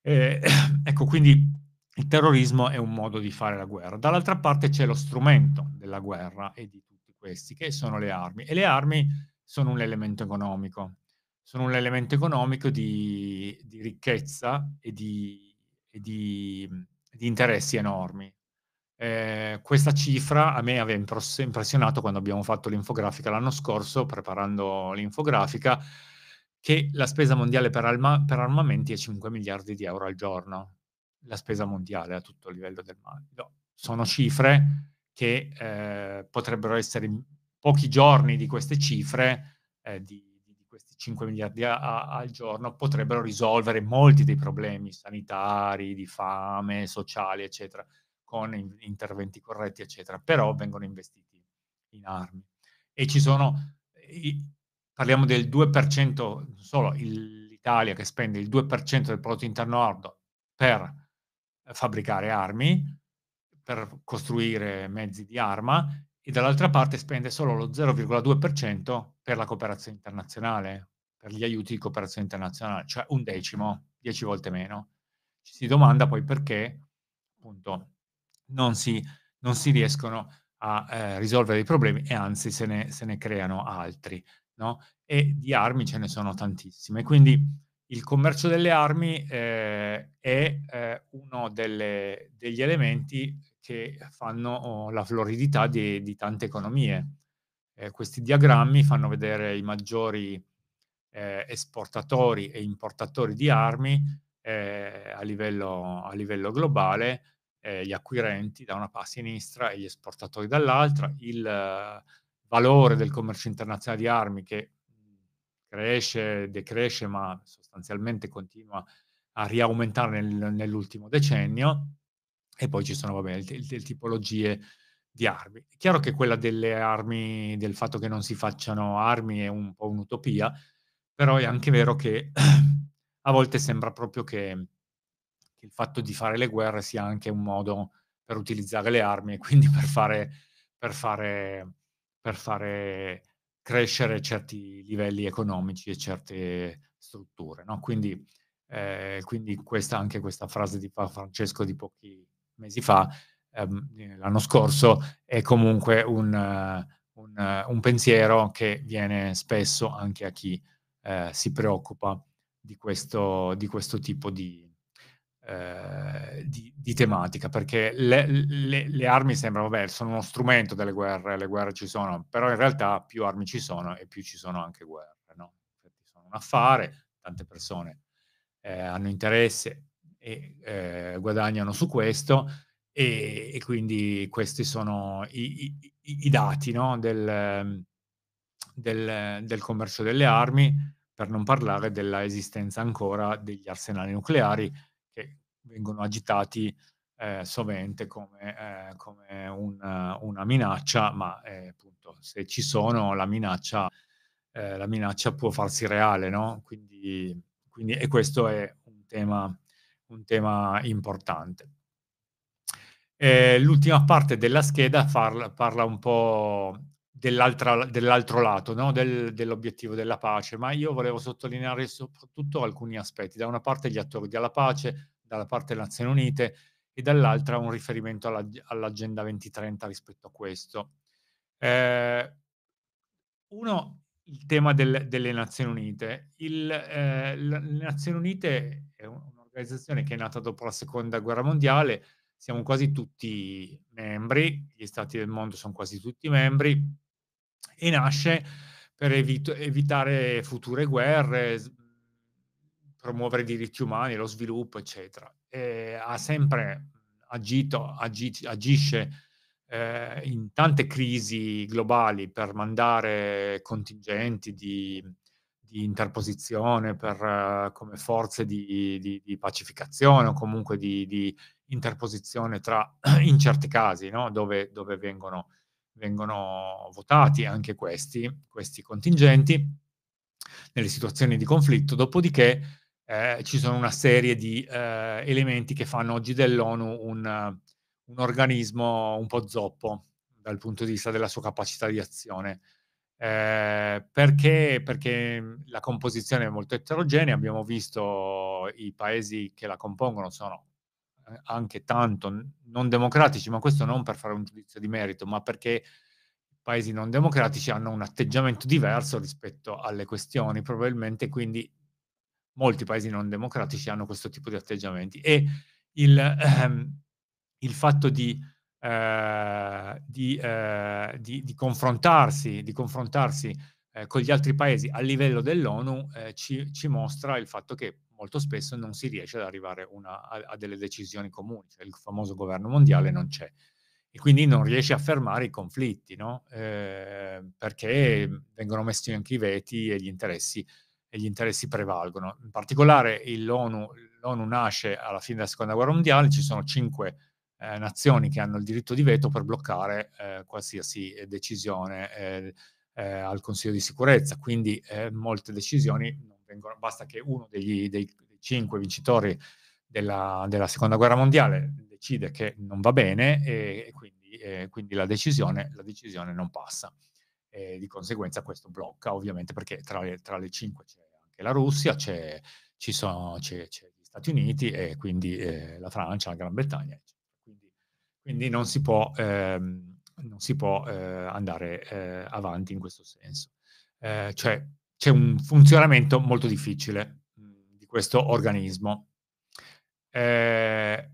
E, ecco, quindi il terrorismo è un modo di fare la guerra. Dall'altra parte c'è lo strumento della guerra e di tutti questi, che sono le armi. E le armi sono un elemento economico, sono un elemento economico di, di ricchezza e di, e di, di interessi enormi. Eh, questa cifra a me aveva impressionato quando abbiamo fatto l'infografica l'anno scorso, preparando l'infografica, che la spesa mondiale per, alma- per armamenti è 5 miliardi di euro al giorno, la spesa mondiale a tutto il livello del mondo. Sono cifre che eh, potrebbero essere pochi giorni di queste cifre, eh, di, di, questi 5 miliardi a, a, al giorno, potrebbero risolvere molti dei problemi sanitari, di fame, sociali, eccetera con interventi corretti, eccetera, però vengono investiti in armi. E ci sono, parliamo del 2%, solo l'Italia che spende il 2% del prodotto interno lordo per fabbricare armi, per costruire mezzi di arma, e dall'altra parte spende solo lo 0,2% per la cooperazione internazionale, per gli aiuti di cooperazione internazionale, cioè un decimo, dieci volte meno. Ci si domanda poi perché appunto non si, non si riescono a eh, risolvere i problemi e anzi se ne, se ne creano altri. No? E di armi ce ne sono tantissime. Quindi il commercio delle armi eh, è eh, uno delle, degli elementi che fanno oh, la floridità di, di tante economie. Eh, questi diagrammi fanno vedere i maggiori eh, esportatori e importatori di armi eh, a livello, a livello globale eh, gli acquirenti da una parte sinistra e gli esportatori dall'altra, il eh, valore del commercio internazionale di armi che cresce, decresce, ma sostanzialmente continua a riaumentare nel, nell'ultimo decennio, e poi ci sono vabbè, le, le tipologie di armi. È chiaro che quella delle armi, del fatto che non si facciano armi è un po' un'utopia, però è anche vero che a volte sembra proprio che che il fatto di fare le guerre sia anche un modo per utilizzare le armi e quindi per fare, per fare, per fare crescere certi livelli economici e certe strutture. No? Quindi, eh, quindi questa, anche questa frase di Papa Francesco di pochi mesi fa, ehm, l'anno scorso, è comunque un, un, un, pensiero che viene spesso anche a chi uh, si preoccupa di questo, di questo tipo di, eh, di, di, tematica, perché le, le, le, armi sembrano, vabbè, sono uno strumento delle guerre, le guerre ci sono, però in realtà più armi ci sono e più ci sono anche guerre, no? Perché sono un affare, tante persone eh, hanno interesse e eh, guadagnano su questo e, e, quindi questi sono i, i, i dati no? del, del, del commercio delle armi, per non parlare dell'esistenza ancora degli arsenali nucleari vengono agitati eh, sovente come, eh, come un, una minaccia, ma eh, appunto se ci sono la minaccia, eh, la minaccia può farsi reale, no? Quindi, quindi, e questo è un tema, un tema importante. E eh, l'ultima parte della scheda parla, parla un po' dell'altro lato, no? Del, dell'obiettivo della pace, ma io volevo sottolineare soprattutto alcuni aspetti. Da una parte gli attori della pace, dalla parte delle Nazioni Unite e dall'altra un riferimento alla, all'Agenda 2030 rispetto a questo. Eh, uno, il tema del, delle Nazioni Unite. Il, eh, le Nazioni Unite è un'organizzazione che è nata dopo la Seconda Guerra Mondiale, siamo quasi tutti membri, gli stati del mondo sono quasi tutti membri, e nasce per evit- evitare future guerre, promuovere i diritti umani, lo sviluppo, eccetera. E ha sempre agito, agi, agisce eh, in tante crisi globali per mandare contingenti di, di interposizione, per, uh, come forze di, di, di, pacificazione o comunque di, interposizione tra, in certi casi, no? dove, dove vengono, vengono votati anche questi, questi contingenti nelle situazioni di conflitto, dopodiché eh, ci sono una serie di eh, elementi che fanno oggi dell'ONU un, un, organismo un po' zoppo dal punto di vista della sua capacità di azione. Eh, perché? Perché la composizione è molto eterogenea, abbiamo visto i paesi che la compongono sono eh, anche tanto non democratici, ma questo non per fare un giudizio di merito, ma perché i paesi non democratici hanno un atteggiamento diverso rispetto alle questioni, probabilmente quindi molti paesi non democratici hanno questo tipo di atteggiamenti e il, ehm, il fatto di, eh, di, eh, di, di, confrontarsi, di confrontarsi eh, con gli altri paesi a livello dell'ONU eh, ci, ci, mostra il fatto che molto spesso non si riesce ad arrivare una, a, a, delle decisioni comuni, cioè il famoso governo mondiale non c'è e quindi non riesce a fermare i conflitti, no? Eh, perché vengono messi anche i veti e gli interessi e gli interessi prevalgono. In particolare l'ONU, l'ONU nasce alla fine della seconda guerra mondiale, ci sono cinque eh, nazioni che hanno il diritto di veto per bloccare eh, qualsiasi decisione eh, eh al Consiglio di sicurezza, quindi eh, molte decisioni non vengono, basta che uno degli, dei, dei cinque vincitori della, della, seconda guerra mondiale decide che non va bene e, e quindi, eh, quindi la, decisione, la decisione non passa e di conseguenza questo blocca ovviamente perché tra le, tra le cinque c'è anche la Russia, c'è, sono, c'è, c'è gli Stati Uniti e quindi eh, la Francia, la Gran Bretagna, quindi, quindi, non si può, ehm, non si può eh, andare eh, avanti in questo senso. Eh, cioè c'è un funzionamento molto difficile mh, mm, di questo organismo. Eh,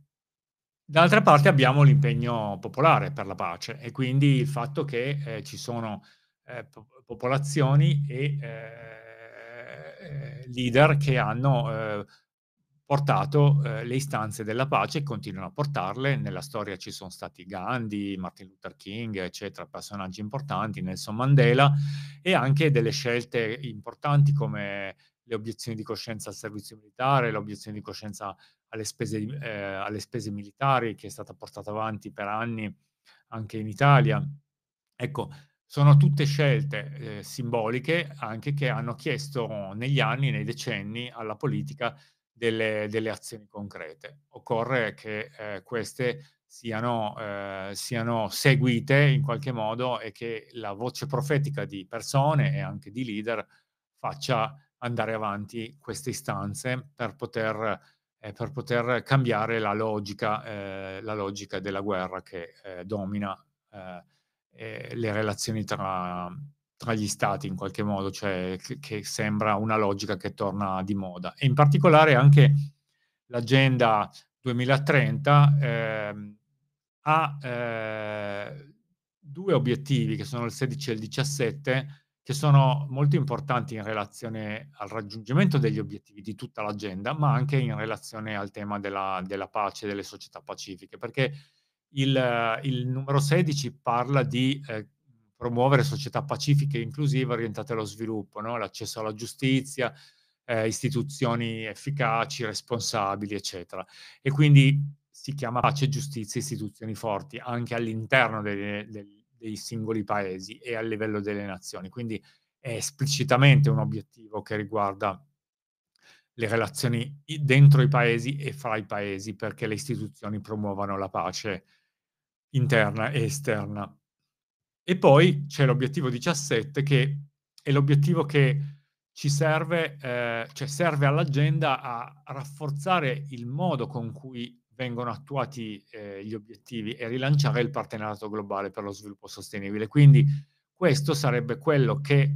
d'altra parte abbiamo l'impegno popolare per la pace e quindi il fatto che eh, ci sono eh, popolazioni e eh, eh, leader che hanno portato eh, le istanze della pace e continuano a portarle. Nella storia ci sono stati Gandhi, Martin Luther King, eccetera, personaggi importanti, Nelson Mandela e anche delle scelte importanti come le obiezioni di coscienza al servizio militare, le obiezioni di coscienza alle spese, eh, alle spese militari che è stata portata avanti per anni anche in Italia. Ecco, sono tutte scelte eh, simboliche anche che hanno chiesto negli anni, nei decenni alla politica delle, delle azioni concrete. Occorre che eh, queste siano, eh, siano, seguite in qualche modo e che la voce profetica di persone e anche di leader faccia andare avanti queste istanze per poter, eh, per poter cambiare la logica, eh, la logica, della guerra che eh, domina. Eh, eh, le relazioni tra, tra, gli stati in qualche modo, cioè che, che, sembra una logica che torna di moda. E in particolare anche l'agenda 2030 eh, ha eh, due obiettivi che sono il 16 e il 17 che sono molto importanti in relazione al raggiungimento degli obiettivi di tutta l'agenda, ma anche in relazione al tema della, della pace e delle società pacifiche, perché il, eh, il numero 16 parla di eh, promuovere società pacifiche e inclusive orientate allo sviluppo, no? l'accesso alla giustizia, eh, istituzioni efficaci, responsabili, eccetera. E quindi si chiama pace, giustizia, istituzioni forti anche all'interno delle, delle, dei singoli paesi e a livello delle nazioni. Quindi è esplicitamente un obiettivo che riguarda le relazioni dentro i paesi e fra i paesi perché le istituzioni promuovano la pace interna e esterna. E poi c'è l'obiettivo 17 che è l'obiettivo che ci serve, eh, cioè serve all'agenda a rafforzare il modo con cui vengono attuati eh, gli obiettivi e rilanciare il partenariato globale per lo sviluppo sostenibile. Quindi questo sarebbe quello che,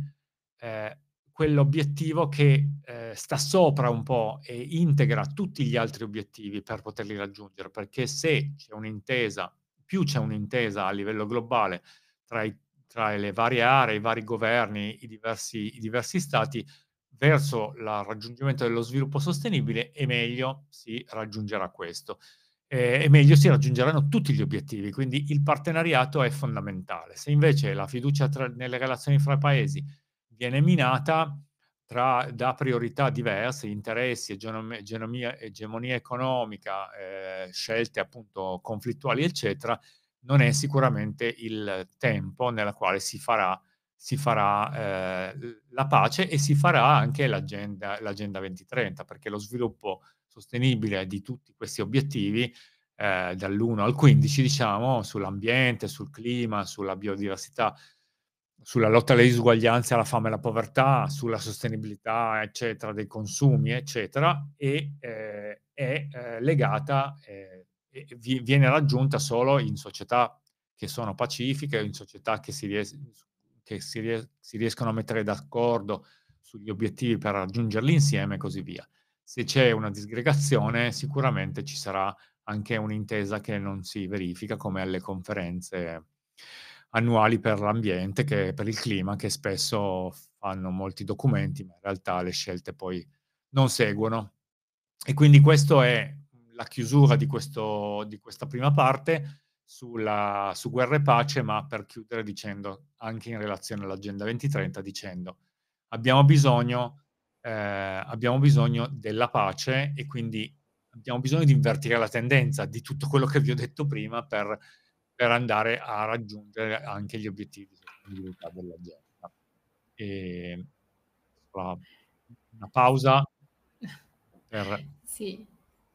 eh, quell'obiettivo che eh, sta sopra un po' e integra tutti gli altri obiettivi per poterli raggiungere, perché se c'è un'intesa più c'è un'intesa a livello globale tra, i, tra le varie aree, i vari governi, i diversi, i diversi stati verso il raggiungimento dello sviluppo sostenibile e meglio si raggiungerà questo e meglio si raggiungeranno tutti gli obiettivi, quindi il partenariato è fondamentale. Se invece la fiducia tra, nelle relazioni fra paesi viene minata, tra, da priorità diverse, interessi, egenomia, egemonia economica, eh, scelte appunto conflittuali, eccetera, non è sicuramente il tempo nella quale si farà, si farà eh, la pace e si farà anche l'agenda, l'agenda 2030, perché lo sviluppo sostenibile di tutti questi obiettivi, eh, dall'1 al 15, diciamo, sull'ambiente, sul clima, sulla biodiversità, sulla lotta alle disuguaglianze, alla fame e alla povertà, sulla sostenibilità, eccetera, dei consumi, eccetera, e eh, è eh, legata, eh, vi, viene raggiunta solo in società che sono pacifiche, in società che, si, ries- che si, ries- si riescono a mettere d'accordo sugli obiettivi per raggiungerli insieme e così via. Se c'è una disgregazione, sicuramente ci sarà anche un'intesa che non si verifica come alle conferenze annuali per l'ambiente, che, per il clima, che spesso fanno molti documenti, ma in realtà le scelte poi non seguono. E quindi questa è la chiusura di, questo, di questa prima parte sulla, su guerra e pace, ma per chiudere dicendo, anche in relazione all'Agenda 2030, dicendo abbiamo bisogno, eh, abbiamo bisogno della pace e quindi abbiamo bisogno di invertire la tendenza di tutto quello che vi ho detto prima per per andare a raggiungere anche gli obiettivi di sviluppo dell'azienda. E una pausa per... Sì.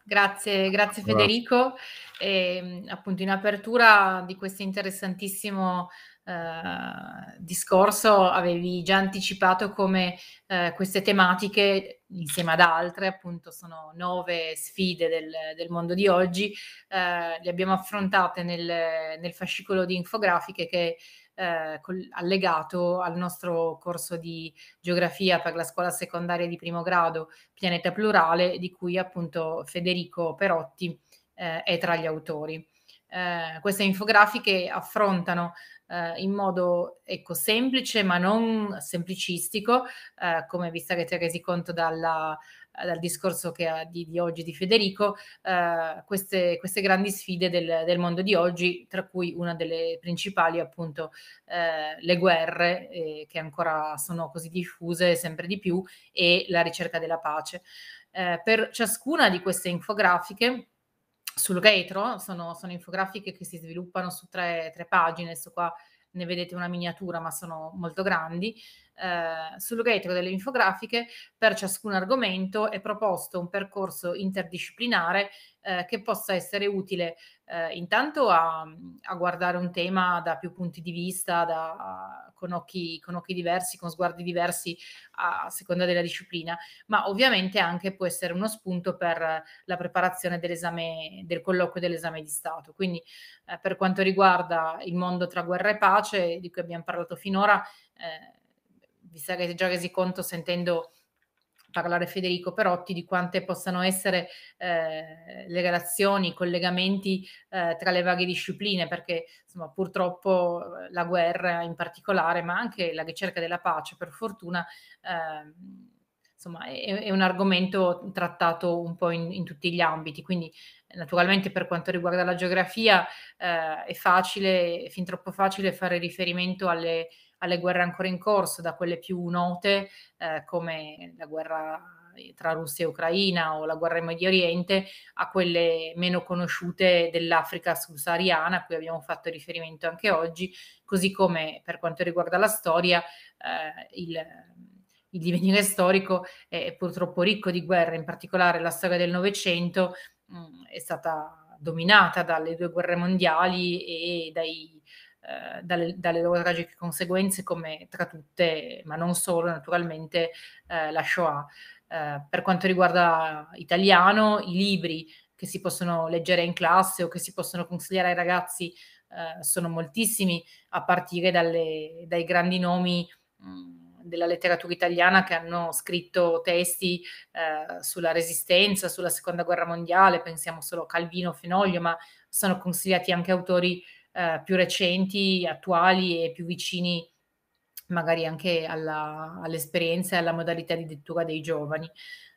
Grazie, grazie Federico. Grazie. Ehm, e, appunto in apertura di questo interessantissimo eh, discorso avevi già anticipato come eh, queste tematiche, insieme ad altre, appunto sono nove sfide del, del mondo di oggi, eh, le abbiamo affrontate nel, nel fascicolo di infografiche che eh, col, allegato al nostro corso di geografia per la scuola secondaria di primo grado Pianeta Plurale, di cui appunto Federico Perotti eh, è tra gli autori. Eh, queste infografiche affrontano eh, in modo ecco, semplice ma non semplicistico, eh, come vi sarete resi conto dalla, dal discorso ha, di, di, oggi di Federico, eh, queste, queste, grandi sfide del, del, mondo di oggi, tra cui una delle principali appunto eh, le guerre eh, che ancora sono così diffuse sempre di più e la ricerca della pace. Eh, per ciascuna di queste infografiche sul retro, sono, sono, infografiche che si sviluppano su tre, tre pagine, adesso qua ne vedete una miniatura ma sono molto grandi, eh, sul retro delle infografiche per ciascun argomento è proposto un percorso interdisciplinare eh, che possa essere utile eh, intanto a, a, guardare un tema da più punti di vista, da, con, occhi, con, occhi, diversi, con sguardi diversi a, a, seconda della disciplina, ma ovviamente anche può essere uno spunto per la preparazione dell'esame, del colloquio dell'esame di Stato. Quindi eh, per quanto riguarda il mondo tra guerra e pace, di cui abbiamo parlato finora, eh, vi sarete già resi conto sentendo parlare Federico Perotti di quante possano essere eh, le relazioni, i collegamenti eh, tra le varie discipline, perché insomma, purtroppo eh, la guerra in particolare, ma anche la ricerca della pace, per fortuna, eh, insomma, è, è, un argomento trattato un po' in, in, tutti gli ambiti. Quindi, naturalmente, per quanto riguarda la geografia, eh, è facile, è fin troppo facile fare riferimento alle alle guerre ancora in corso, da quelle più note eh, come la guerra tra Russia e Ucraina o la guerra in Medio Oriente, a quelle meno conosciute dell'Africa subsahariana, a cui abbiamo fatto riferimento anche oggi, così come per quanto riguarda la storia, eh, il, il divenire storico è purtroppo ricco di guerre, in particolare la storia del Novecento mm, è stata dominata dalle due guerre mondiali e dai eh, dalle, dalle, loro tragiche conseguenze, come tra tutte, ma non solo, naturalmente, eh, la Shoah. Eh, per quanto riguarda italiano, i libri che si possono leggere in classe o che si possono consigliare ai ragazzi eh, sono moltissimi, a partire dalle, dai grandi nomi. Mm, della letteratura italiana che hanno scritto testi eh, sulla resistenza, sulla seconda guerra mondiale, pensiamo solo a Calvino, Fenoglio, ma sono consigliati anche autori eh, più recenti, attuali e più vicini magari anche alla, all'esperienza e alla modalità di lettura dei giovani.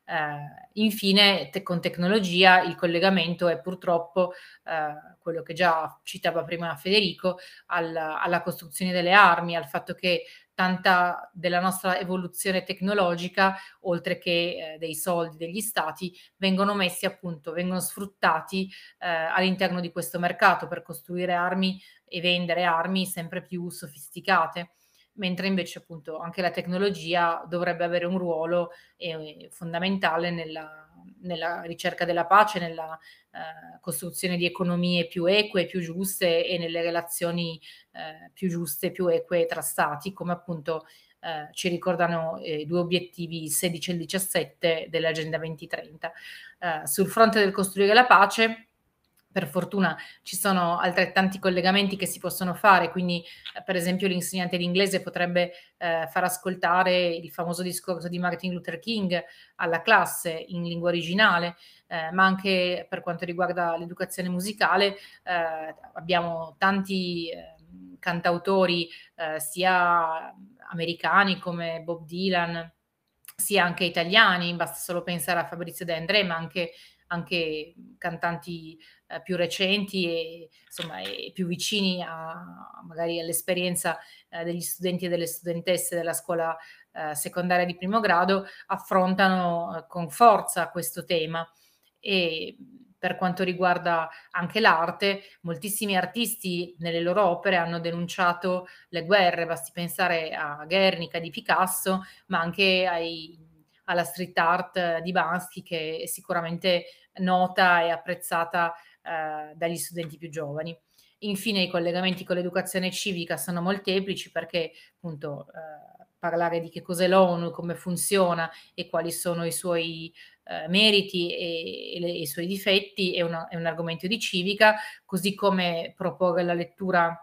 Eh, infine, te- con tecnologia il collegamento è purtroppo eh, quello che già citava prima Federico, al- alla costruzione delle armi, al fatto che tanta della nostra evoluzione tecnologica, oltre che eh, dei soldi degli stati, vengono messi appunto, vengono sfruttati eh, all'interno di questo mercato per costruire armi e vendere armi sempre più sofisticate mentre invece appunto anche la tecnologia dovrebbe avere un ruolo eh, fondamentale nella, nella ricerca della pace, nella eh, costruzione di economie più eque, più giuste e nelle relazioni eh, più giuste, più eque tra stati, come appunto eh, ci ricordano eh, i due obiettivi 16 e 17 dell'Agenda 2030. Eh, sul fronte del costruire la pace, per fortuna ci sono altrettanti collegamenti che si possono fare, quindi eh, per esempio l'insegnante di inglese potrebbe eh, far ascoltare il famoso discorso di Martin Luther King alla classe in lingua originale, eh, ma anche per quanto riguarda l'educazione musicale eh, abbiamo tanti ehm, cantautori eh, sia americani come Bob Dylan, sia anche italiani, basta solo pensare a Fabrizio De André, ma anche anche mhmm, cantanti eh, più recenti e insomma e più vicini a, magari all'esperienza eh, degli studenti e delle studentesse della scuola eh, secondaria di primo grado affrontano eh, con forza questo tema e mhmm, per quanto riguarda anche l'arte, moltissimi artisti nelle loro opere hanno denunciato le guerre, basti pensare a Guernica di Picasso, ma anche ai alla street art eh, di Bansky che è sicuramente nota e apprezzata eh, dagli studenti più giovani. Infine i collegamenti con l'educazione civica sono molteplici perché appunto eh, parlare di che cos'è l'ONU, come funziona e quali sono i suoi eh, meriti e, e, le, i suoi difetti è, una, è un argomento di civica, così come proporre la lettura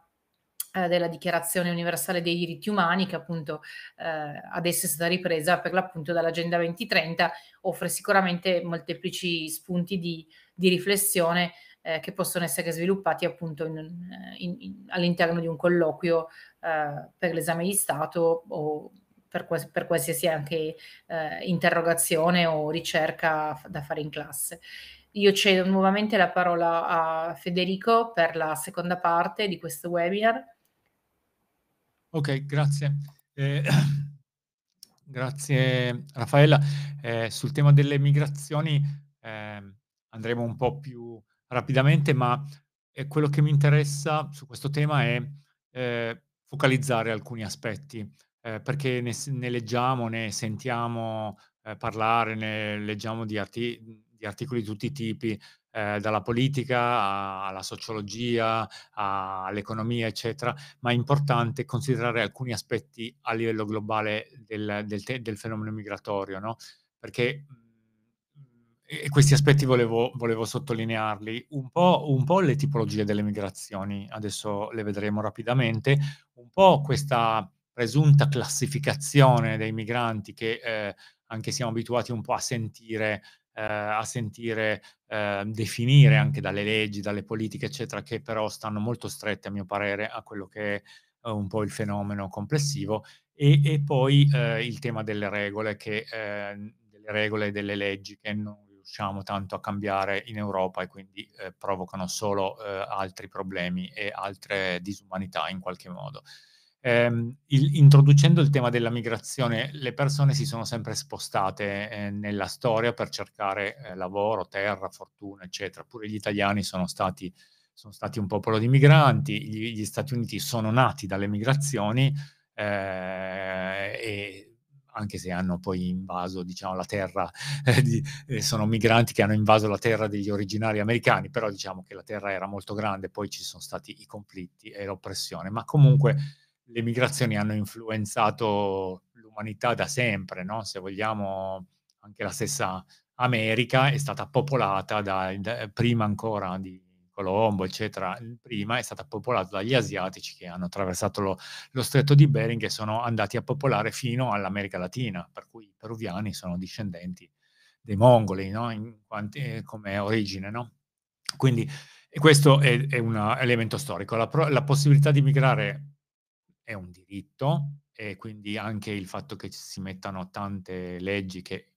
eh, della Dichiarazione Universale dei Diritti Umani che appunto eh, adesso è stata ripresa per l'appunto dall'Agenda 2030, offre sicuramente molteplici spunti di, di riflessione eh, che possono essere sviluppati appunto in, eh, in, in, all'interno di un colloquio eh, per l'esame di Stato o per, quals- per qualsiasi anche eh, interrogazione o ricerca f- da fare in classe. Io cedo nuovamente la parola a Federico per la seconda parte di questo webinar. Ok, grazie. Eh, grazie Raffaella. Eh, sul tema delle migrazioni eh, andremo un po' più rapidamente, ma quello che mi interessa su questo tema è eh, focalizzare alcuni aspetti, eh, perché ne, ne, leggiamo, ne sentiamo eh, parlare, ne leggiamo di, arti- di articoli di tutti i tipi eh, dalla politica alla sociologia, all'economia, eccetera, ma è importante considerare alcuni aspetti a livello globale del, del, te- del fenomeno migratorio, no? Perché mm, e questi aspetti volevo, volevo sottolinearli. Un po', un po', le tipologie delle migrazioni, adesso le vedremo rapidamente, un po' questa presunta classificazione dei migranti che eh, anche siamo abituati un po' a sentire eh, a sentire eh, definire anche dalle leggi, dalle politiche, eccetera, che però stanno molto strette, a mio parere, a quello che è un po' il fenomeno complessivo. E, e poi eh, il tema delle regole, che, eh, delle regole e delle leggi che non riusciamo tanto a cambiare in Europa e quindi eh, provocano solo altri problemi e altre disumanità in qualche modo ehm, il, introducendo il tema della migrazione, le persone si sono sempre spostate eh, nella storia per cercare eh, lavoro, terra, fortuna, eccetera. Pure gli italiani sono stati, sono stati un popolo di migranti, gli, gli, Stati Uniti sono nati dalle migrazioni eh, e anche se hanno poi invaso diciamo, la terra, eh, di, eh, sono migranti che hanno invaso la terra degli originari americani, però diciamo che la terra era molto grande, poi ci sono stati i conflitti e l'oppressione, ma comunque le migrazioni hanno influenzato l'umanità da sempre, no? se vogliamo anche la stessa America è stata popolata da, da, prima ancora di Colombo, eccetera, prima è stata popolata dagli asiatici che hanno attraversato lo, lo stretto di Bering e sono andati a popolare fino all'America Latina, per cui i peruviani sono discendenti dei mongoli no? quanti, eh, come origine. No? Quindi questo è, è un elemento storico. La, la possibilità di migrare è un diritto e quindi anche il fatto che ci si mettano tante leggi che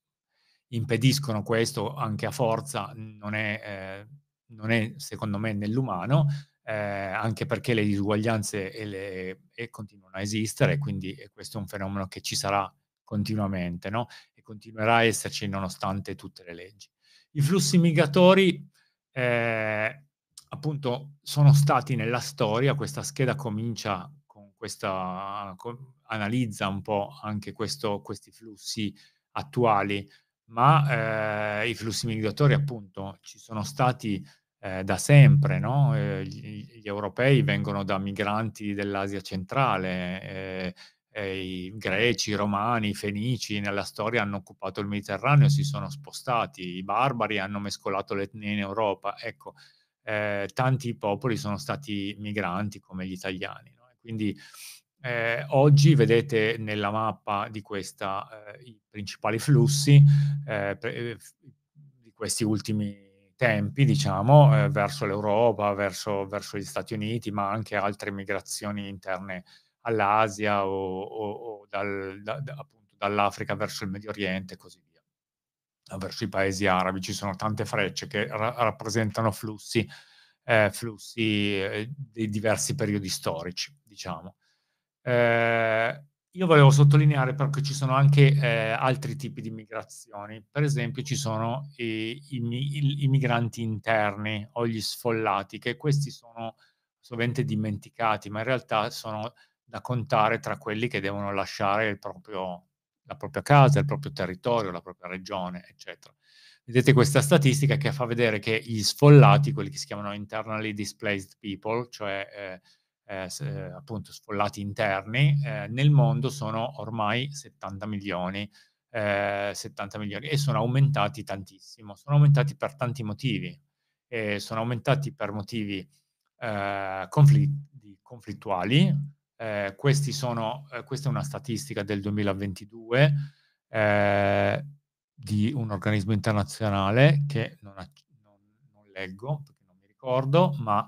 impediscono questo anche a forza non è, eh, non è secondo me nell'umano, eh, anche perché le disuguaglianze e le, e continuano a esistere, quindi eh, questo è un fenomeno che ci sarà continuamente no? e continuerà a esserci nonostante tutte le leggi. I flussi migratori eh, appunto sono stati nella storia, questa scheda comincia questa, analizza un po' anche questo, questi flussi attuali, ma eh, i flussi migratori appunto ci sono stati eh, da sempre, no? eh, gli, gli, europei vengono da migranti dell'Asia centrale, eh, eh, i greci, i romani, i fenici nella storia hanno occupato il Mediterraneo, si sono spostati, i barbari hanno mescolato le etnie in Europa, ecco, eh, tanti popoli sono stati migranti come gli italiani. Quindi eh, oggi vedete nella mappa di questa eh, i principali flussi eh, pre- eh, di questi ultimi tempi, diciamo, eh, verso l'Europa, verso, verso, gli Stati Uniti, ma anche altre migrazioni interne all'Asia o, o, o dal, da, appunto, dall'Africa verso il Medio Oriente e così via ah, verso i paesi arabi. Ci sono tante frecce che ra- rappresentano flussi, eh, flussi eh, di diversi periodi storici diciamo. Eh, io volevo sottolineare però che ci sono anche eh, altri tipi di migrazioni, per esempio ci sono i, i, i, migranti interni o gli sfollati, che questi sono sovente dimenticati, ma in realtà sono da contare tra quelli che devono lasciare il proprio, la propria casa, il proprio territorio, la propria regione, eccetera. Vedete questa statistica che fa vedere che gli sfollati, quelli che si chiamano internally displaced people, cioè... Eh, eh, eh, appunto sfollati interni, eh, nel mondo sono ormai 70 milioni, eh, 70 milioni e sono aumentati tantissimo. Sono aumentati per tanti motivi, eh, sono aumentati per motivi eh, conflitti, conflittuali. Sono, questa è una statistica del 2022 di un organismo internazionale che non, non, non leggo perché non mi ricordo, ma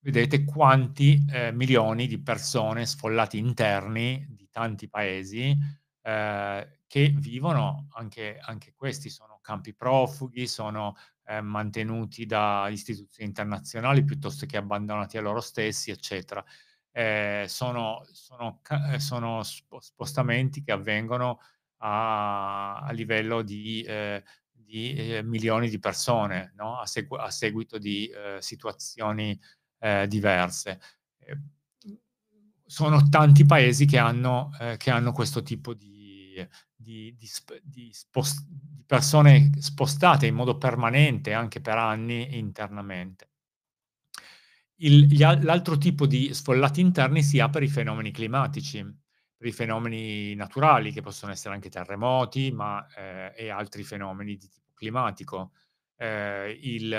vedete quanti eh, milioni di persone, sfollati interni di tanti paesi, eh, che vivono, anche, anche, questi sono campi profughi, sono eh, mantenuti da istituzioni internazionali piuttosto che abbandonati a loro stessi, eccetera. Eh, sono, sono, eh, sono spostamenti che avvengono a, a livello di eh, di eh, milioni di persone no? a, segu- a, seguito di eh, situazioni eh, diverse. Eh, sono tanti paesi che hanno, eh, che hanno questo tipo di, di, di, di spost- persone spostate in modo permanente, anche per anni, internamente. Il, gli, l'altro tipo di sfollati interni si ha per i fenomeni climatici, per i fenomeni naturali, che possono essere anche terremoti ma, eh, e altri fenomeni di tipo climatico. Eh, il,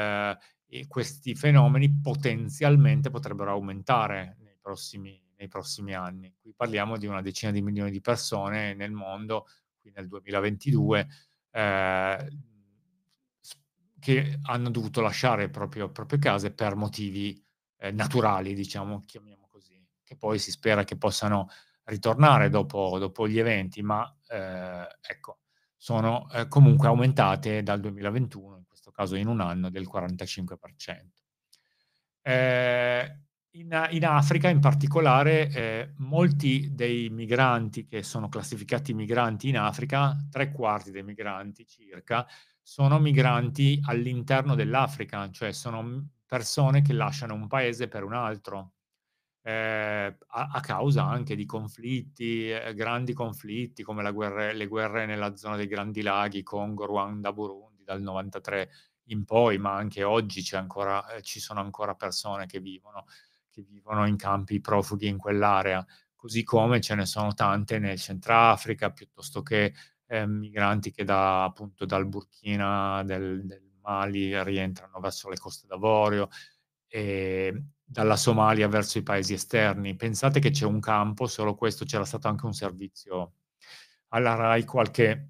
e questi fenomeni potenzialmente potrebbero aumentare nei prossimi, nei prossimi anni. Qui parliamo di una decina di milioni di persone nel mondo, qui nel 2022, eh, che hanno dovuto lasciare le proprie case per motivi eh, naturali, diciamo, chiamiamo così, che poi si spera che possano ritornare dopo, dopo gli eventi, ma eh, ecco, sono eh, comunque aumentate dal 2021 caso in un anno, del 45%. Mm. Eh, in, in, Africa in particolare eh, molti dei migranti che sono classificati migranti in Africa, tre quarti dei migranti circa, sono migranti all'interno dell'Africa, cioè sono persone che lasciano un paese per un altro, eh, a, a, causa anche di conflitti, eh, grandi conflitti come guerre, le guerre nella zona dei Grandi Laghi, Congo, Ruanda, Burundi dal 93 in poi, ma anche oggi ancora, eh, ci sono ancora persone che vivono, che vivono in campi profughi in quell'area, così come ce ne sono tante nel Centrafrica, piuttosto che eh, migranti che da, appunto dal Burkina, del, del Mali, rientrano verso le coste d'Avorio e dalla Somalia verso i paesi esterni. Pensate che c'è un campo, solo questo c'era stato anche un servizio alla RAI qualche,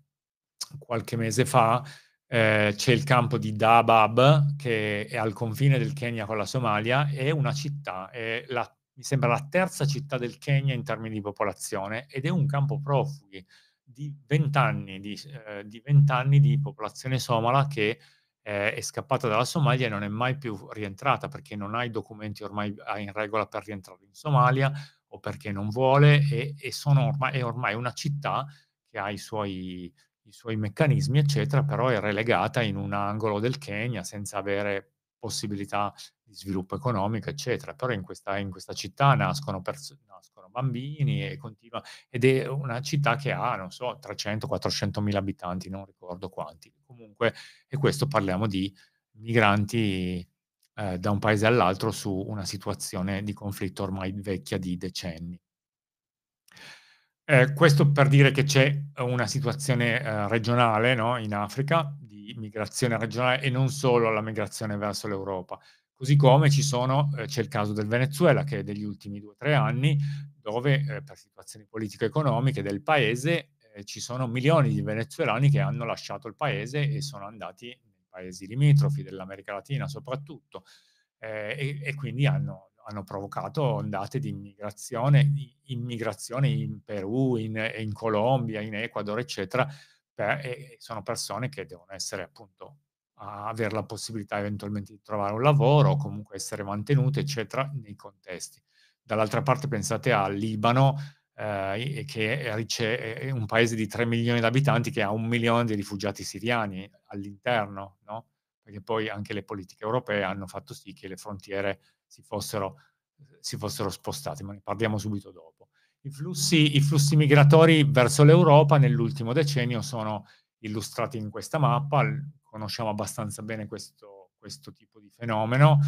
qualche mese fa, eh, c'è il campo di Dabab che è al confine del Kenya con la Somalia, è una città, è la, mi sembra la terza città del Kenya in termini di popolazione ed è un campo profughi di vent'anni di, eh, di, di popolazione somala che eh, è scappata dalla Somalia e non è mai più rientrata perché non ha i documenti ormai in regola per rientrare in Somalia o perché non vuole e, e ormai, è ormai una città che ha i suoi i suoi meccanismi, eccetera, però è relegata in un angolo del Kenya senza avere possibilità di sviluppo economico, eccetera. Però in questa, in questa città nascono, perso- nascono, bambini e continua, ed è una città che ha, non so, 300-400 mila abitanti, non ricordo quanti. Comunque, e questo parliamo di migranti eh, da un paese all'altro su una situazione di conflitto ormai vecchia di decenni. Eh, questo per dire che c'è una situazione eh, regionale no? in Africa di migrazione regionale e non solo la migrazione verso l'Europa. Così come ci sono, eh, c'è il caso del Venezuela che è degli ultimi due o tre anni dove eh, per situazioni politico-economiche del paese eh, ci sono milioni di venezuelani che hanno lasciato il paese e sono andati nei paesi limitrofi dell'America Latina soprattutto eh, e, e quindi hanno hanno provocato ondate di immigrazione, di immigrazione in Perù, in, in, Colombia, in Ecuador, eccetera, per, e sono persone che devono essere appunto avere la possibilità eventualmente di trovare un lavoro o comunque essere mantenute, eccetera, nei contesti. Dall'altra parte pensate al Libano, eh, che è un paese di 3 milioni di abitanti che ha un milione di rifugiati siriani all'interno, no? perché poi anche le politiche europee hanno fatto sì che le frontiere si fossero, si fossero spostati, ma ne parliamo subito dopo. I flussi, I flussi migratori verso l'Europa nell'ultimo decennio sono illustrati in questa mappa, conosciamo abbastanza bene questo, questo tipo di fenomeno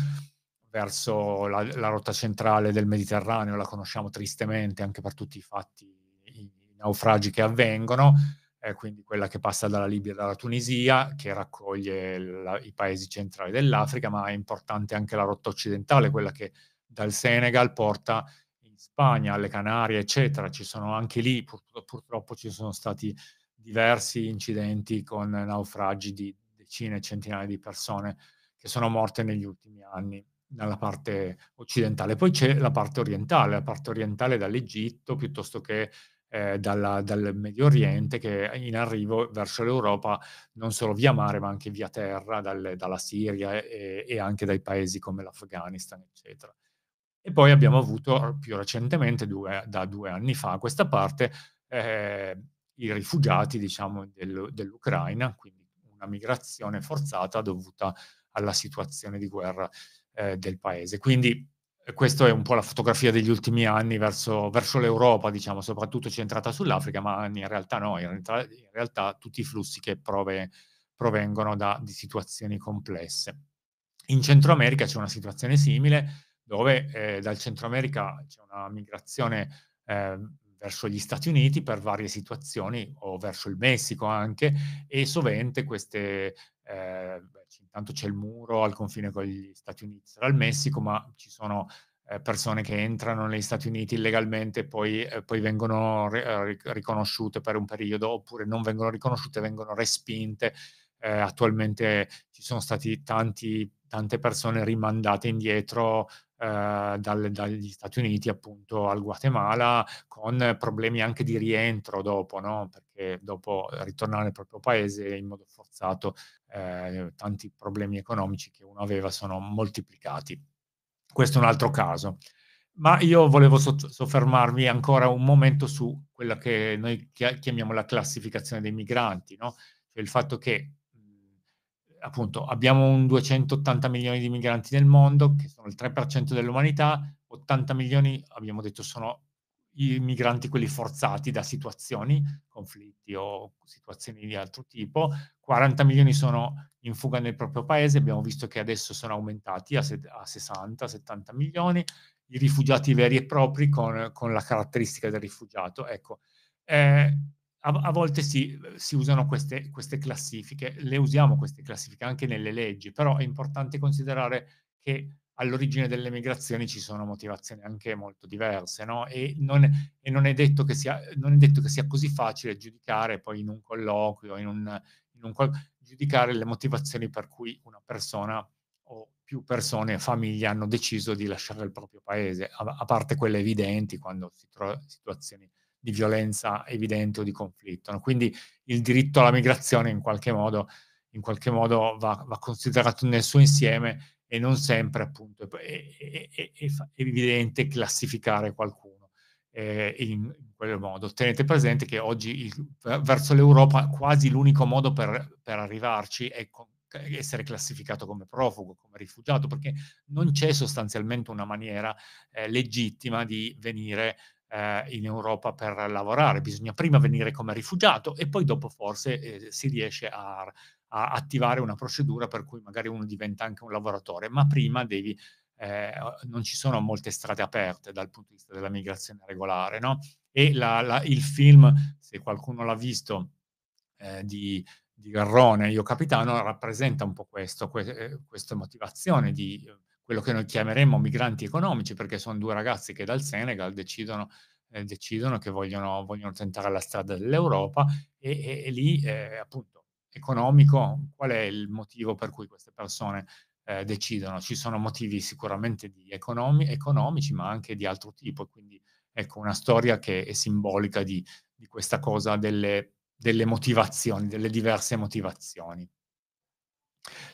verso la, la, rotta centrale del Mediterraneo, la conosciamo tristemente anche per tutti i fatti, i naufragi che avvengono, eh, quindi quella che passa dalla Libia e dalla Tunisia, che raccoglie la, i paesi centrali dell'Africa, ma è importante anche la rotta occidentale, quella che dal Senegal porta in Spagna, alle Canarie, eccetera. Ci sono anche lì, pur, purtroppo ci sono stati diversi incidenti con naufragi di decine e centinaia di persone che sono morte negli ultimi anni nella parte occidentale. Poi c'è la parte orientale, la parte orientale dall'Egitto piuttosto che eh, dalla, dal Medio Oriente che è in arrivo verso l'Europa non solo via mare ma anche via terra, dal, dalla Siria e, e anche dai paesi come l'Afghanistan, eccetera. E poi abbiamo avuto più recentemente, due, da due anni fa a questa parte, eh, i rifugiati diciamo, del, dell'Ucraina, quindi una migrazione forzata dovuta alla situazione di guerra eh, del paese. Quindi questa è un po' la fotografia degli ultimi anni verso, verso, l'Europa, diciamo, soprattutto centrata sull'Africa, ma in realtà no, in realtà, in realtà tutti i flussi che prove, provengono da situazioni complesse. In Centro America c'è una situazione simile, dove eh, dal Centro America c'è una migrazione eh, verso gli Stati Uniti per varie situazioni o verso il Messico anche e sovente queste eh, intanto c'è il muro al confine con gli Stati Uniti, sarà il Messico, ma ci sono eh, persone che entrano negli Stati Uniti illegalmente e poi, eh, poi, vengono ri- eh, riconosciute per un periodo, oppure non vengono riconosciute, vengono respinte. Eh, attualmente ci sono stati tanti, tante persone rimandate indietro eh, dal, dagli Stati Uniti appunto al Guatemala con problemi anche di rientro dopo, no? perché dopo ritornare nel proprio paese in modo forzato eh, tanti problemi economici che uno aveva sono moltiplicati. Questo è un altro caso. Ma io volevo soffermarmi ancora un momento su quella che noi chiamiamo la classificazione dei migranti, no? cioè il fatto che appunto abbiamo un 280 milioni di migranti nel mondo, che sono il 3% dell'umanità, 80 milioni abbiamo detto sono i migranti quelli forzati da situazioni, conflitti o situazioni di altro tipo, 40 milioni sono in fuga nel proprio paese, abbiamo visto che adesso sono aumentati a, 60-70 milioni, i rifugiati veri e propri con, con la caratteristica del rifugiato. Ecco, eh, a, a volte si, si usano queste, queste, classifiche, le usiamo queste classifiche anche nelle leggi, però è importante considerare che all'origine delle migrazioni ci sono motivazioni anche molto diverse, no? E, non, e non, è sia, non, è detto che sia, così facile giudicare poi in un colloquio, in un, in un, giudicare le motivazioni per cui una persona o più persone, famiglie hanno deciso di lasciare il proprio paese, a, a parte quelle evidenti quando si trovano situazioni di violenza evidente o di conflitto. No? Quindi il diritto alla migrazione in qualche modo, in qualche modo va, va, considerato nel suo insieme e non sempre appunto è, è, è, è evidente classificare qualcuno eh, in, in, quel modo. Tenete presente che oggi il, verso l'Europa quasi l'unico modo per, per arrivarci è con, essere classificato come profugo, come rifugiato, perché non c'è sostanzialmente una maniera eh, legittima di venire eh, in Europa per lavorare, bisogna prima venire come rifugiato e poi dopo forse eh, si riesce a, a, attivare una procedura per cui magari uno diventa anche un lavoratore, ma prima devi, eh, non ci sono molte strade aperte dal punto di vista della migrazione regolare, no? E la, la, il film, se qualcuno l'ha visto, eh, di, di Garrone, Io Capitano, rappresenta un po' questo, que- eh, questa motivazione di eh, quello che noi chiameremmo migranti economici, perché sono due ragazzi che dal Senegal decidono, eh, decidono che vogliono, vogliono, tentare la strada dell'Europa e, e, e lì eh, appunto economico, qual è il motivo per cui queste persone eh, decidono? Ci sono motivi sicuramente economi, economici ma anche di altro tipo, quindi ecco una storia che è simbolica di, di questa cosa delle, delle motivazioni, delle diverse motivazioni.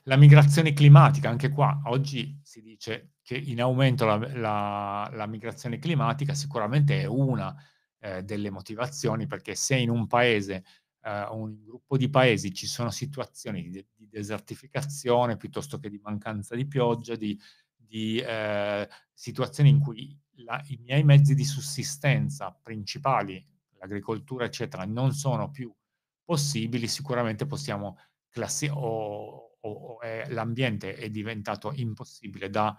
La migrazione climatica, anche qua oggi si dice che in aumento la, la, la migrazione climatica sicuramente è una eh, delle motivazioni, perché se in un paese, eh, un gruppo di paesi ci sono situazioni di, di desertificazione piuttosto che di mancanza di pioggia, di, di eh, situazioni in cui la, i miei mezzi di sussistenza principali, l'agricoltura eccetera, non sono più possibili, sicuramente possiamo classificare o, è, l'ambiente è diventato impossibile da,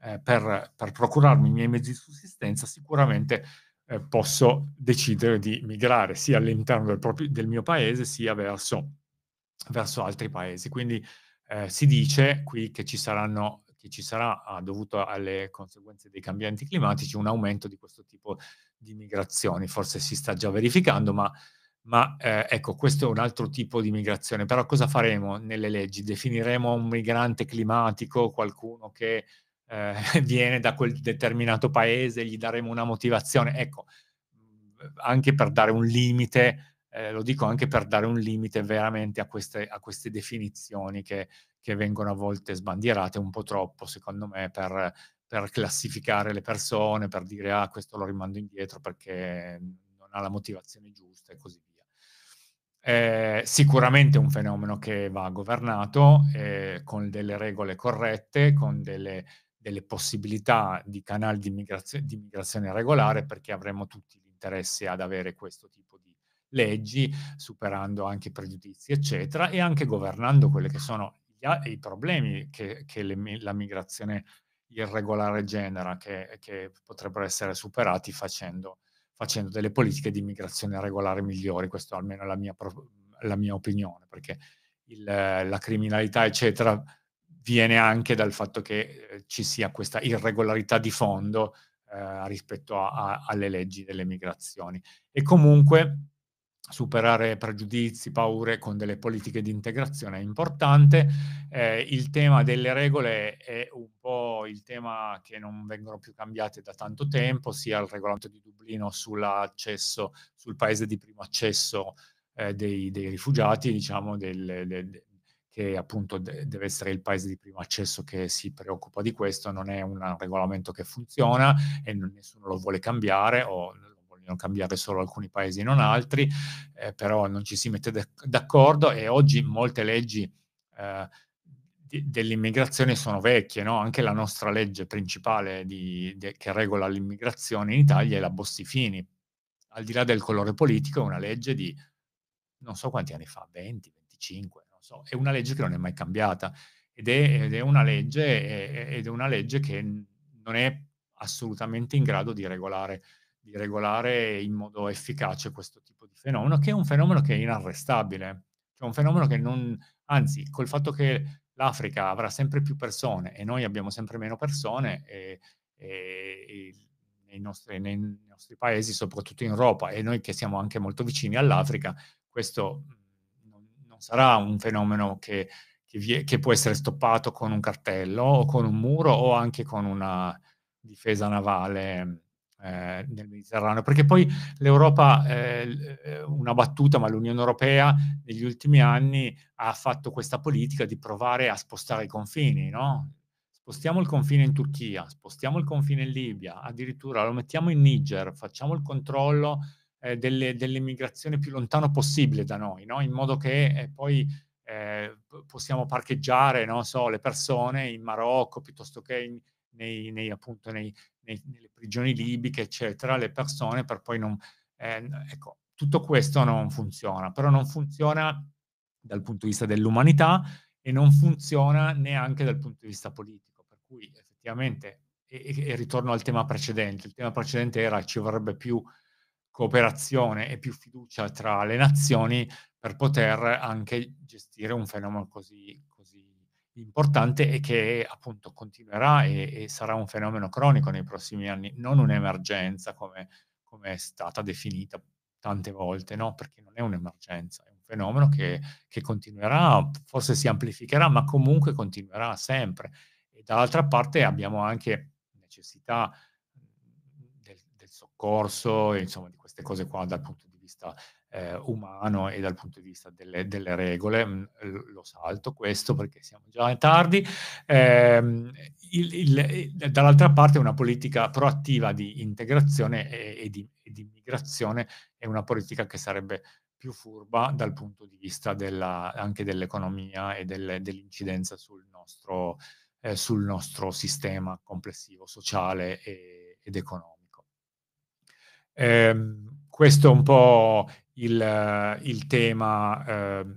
eh, per, per, procurarmi i miei mezzi di sussistenza, sicuramente eh, posso decidere di migrare sia all'interno del, proprio, del mio paese sia verso, verso altri paesi. Quindi eh, si dice qui che ci saranno che ci sarà, dovuto alle conseguenze dei cambiamenti climatici, un aumento di questo tipo di migrazioni. Forse si sta già verificando, ma ma eh, ecco, questo è un altro tipo di migrazione. Però cosa faremo nelle leggi? Definiremo un migrante climatico qualcuno che eh, viene da quel determinato paese, gli daremo una motivazione. Ecco, mhmm, anche per dare un limite, eh, lo dico anche per dare un limite veramente a queste, a queste definizioni che, che, vengono a volte sbandierate un po' troppo, secondo me, per, per classificare le persone, per dire ah, questo lo rimando indietro perché non ha la motivazione giusta e così via. È sicuramente un fenomeno che va governato eh, con delle regole corrette, con delle, delle possibilità di canali di, migrazio- di, migrazione regolare, perché avremo tutti l'interesse ad avere questo tipo di leggi, superando anche i pregiudizi, eccetera, e anche governando quelli che sono a- i problemi che, che le, la migrazione irregolare genera, che, che potrebbero essere superati facendo facendo delle politiche di immigrazione regolare migliori, questa almeno è la mia, la mia opinione, perché il, la criminalità, eccetera, viene anche dal fatto che eh, ci sia questa irregolarità di fondo eh, rispetto a, a, alle leggi delle migrazioni. E comunque superare pregiudizi, paure con delle politiche di integrazione è importante. Eh, il tema delle regole è un po' il tema che non vengono più cambiate da tanto tempo, sia il regolamento di Dublino sull'accesso, sul paese di primo accesso eh, dei, dei, rifugiati, diciamo, del, del, che appunto de- deve essere il paese di primo accesso che si preoccupa di questo, non è un regolamento che funziona e non, nessuno lo vuole cambiare o vogliono cambiare solo alcuni paesi e non mm. altri, eh, però non ci si mette d'accordo e oggi molte leggi eh, dell'immigrazione sono vecchie, no? anche la nostra legge principale di, de, che regola l'immigrazione in Italia è la Bostifini, al di là del colore politico è una legge di non so quanti anni fa, 20, 25, non so, è una legge che non è mai cambiata ed è, ed è una, legge, è, ed è una legge che non è assolutamente in grado di regolare di regolare in modo efficace questo tipo di fenomeno, che è un fenomeno che è inarrestabile, cioè un fenomeno che non, anzi, col fatto che l'Africa avrà sempre più persone e noi abbiamo sempre meno persone, e, e, nei, nostri, nei, nostri, paesi, soprattutto in Europa, e noi che siamo anche molto vicini all'Africa, questo mm, non, non sarà un fenomeno che, che, vie, che può essere stoppato con un cartello o con un muro o anche con una difesa navale mm, eh, nel Mediterraneo, perché poi l'Europa, eh, eh, una battuta, ma l'Unione Europea negli ultimi anni ha fatto questa politica di provare a spostare i confini, no? Spostiamo il confine in Turchia, spostiamo il confine in Libia, addirittura lo mettiamo in Niger, facciamo il controllo eh, delle, delle, più lontano possibile da noi, no? in modo che eh, poi possiamo parcheggiare non so, le persone in Marocco piuttosto che in, nei, nei, appunto, nei, nelle prigioni libiche, eccetera, le persone per poi non... Eh, ecco, tutto questo non funziona, però non funziona dal punto di vista dell'umanità e non funziona neanche dal punto di vista politico, per cui effettivamente, e, e ritorno al tema precedente, il tema precedente era ci vorrebbe più cooperazione e più fiducia tra le nazioni per poter anche gestire un fenomeno così, L'importante è che appunto continuerà e, e, sarà un fenomeno cronico nei prossimi anni, non un'emergenza come, come è stata definita tante volte, no? perché non è un'emergenza, è un fenomeno che, che continuerà, forse si amplificherà, ma comunque continuerà sempre. E dall'altra parte abbiamo anche necessità del, del soccorso, insomma, di queste cose qua dal punto di vista eh, umano e dal punto di vista delle, delle regole. Mm, lo salto questo perché siamo già tardi. Eh, il, il, dall'altra parte una politica proattiva di integrazione e, e, di, e, di, migrazione è una politica che sarebbe più furba dal punto di vista della, anche dell'economia e del, dell'incidenza sul nostro, eh, sul nostro, sistema complessivo sociale e, ed economico. Ehm, questo è un po' il, il tema eh,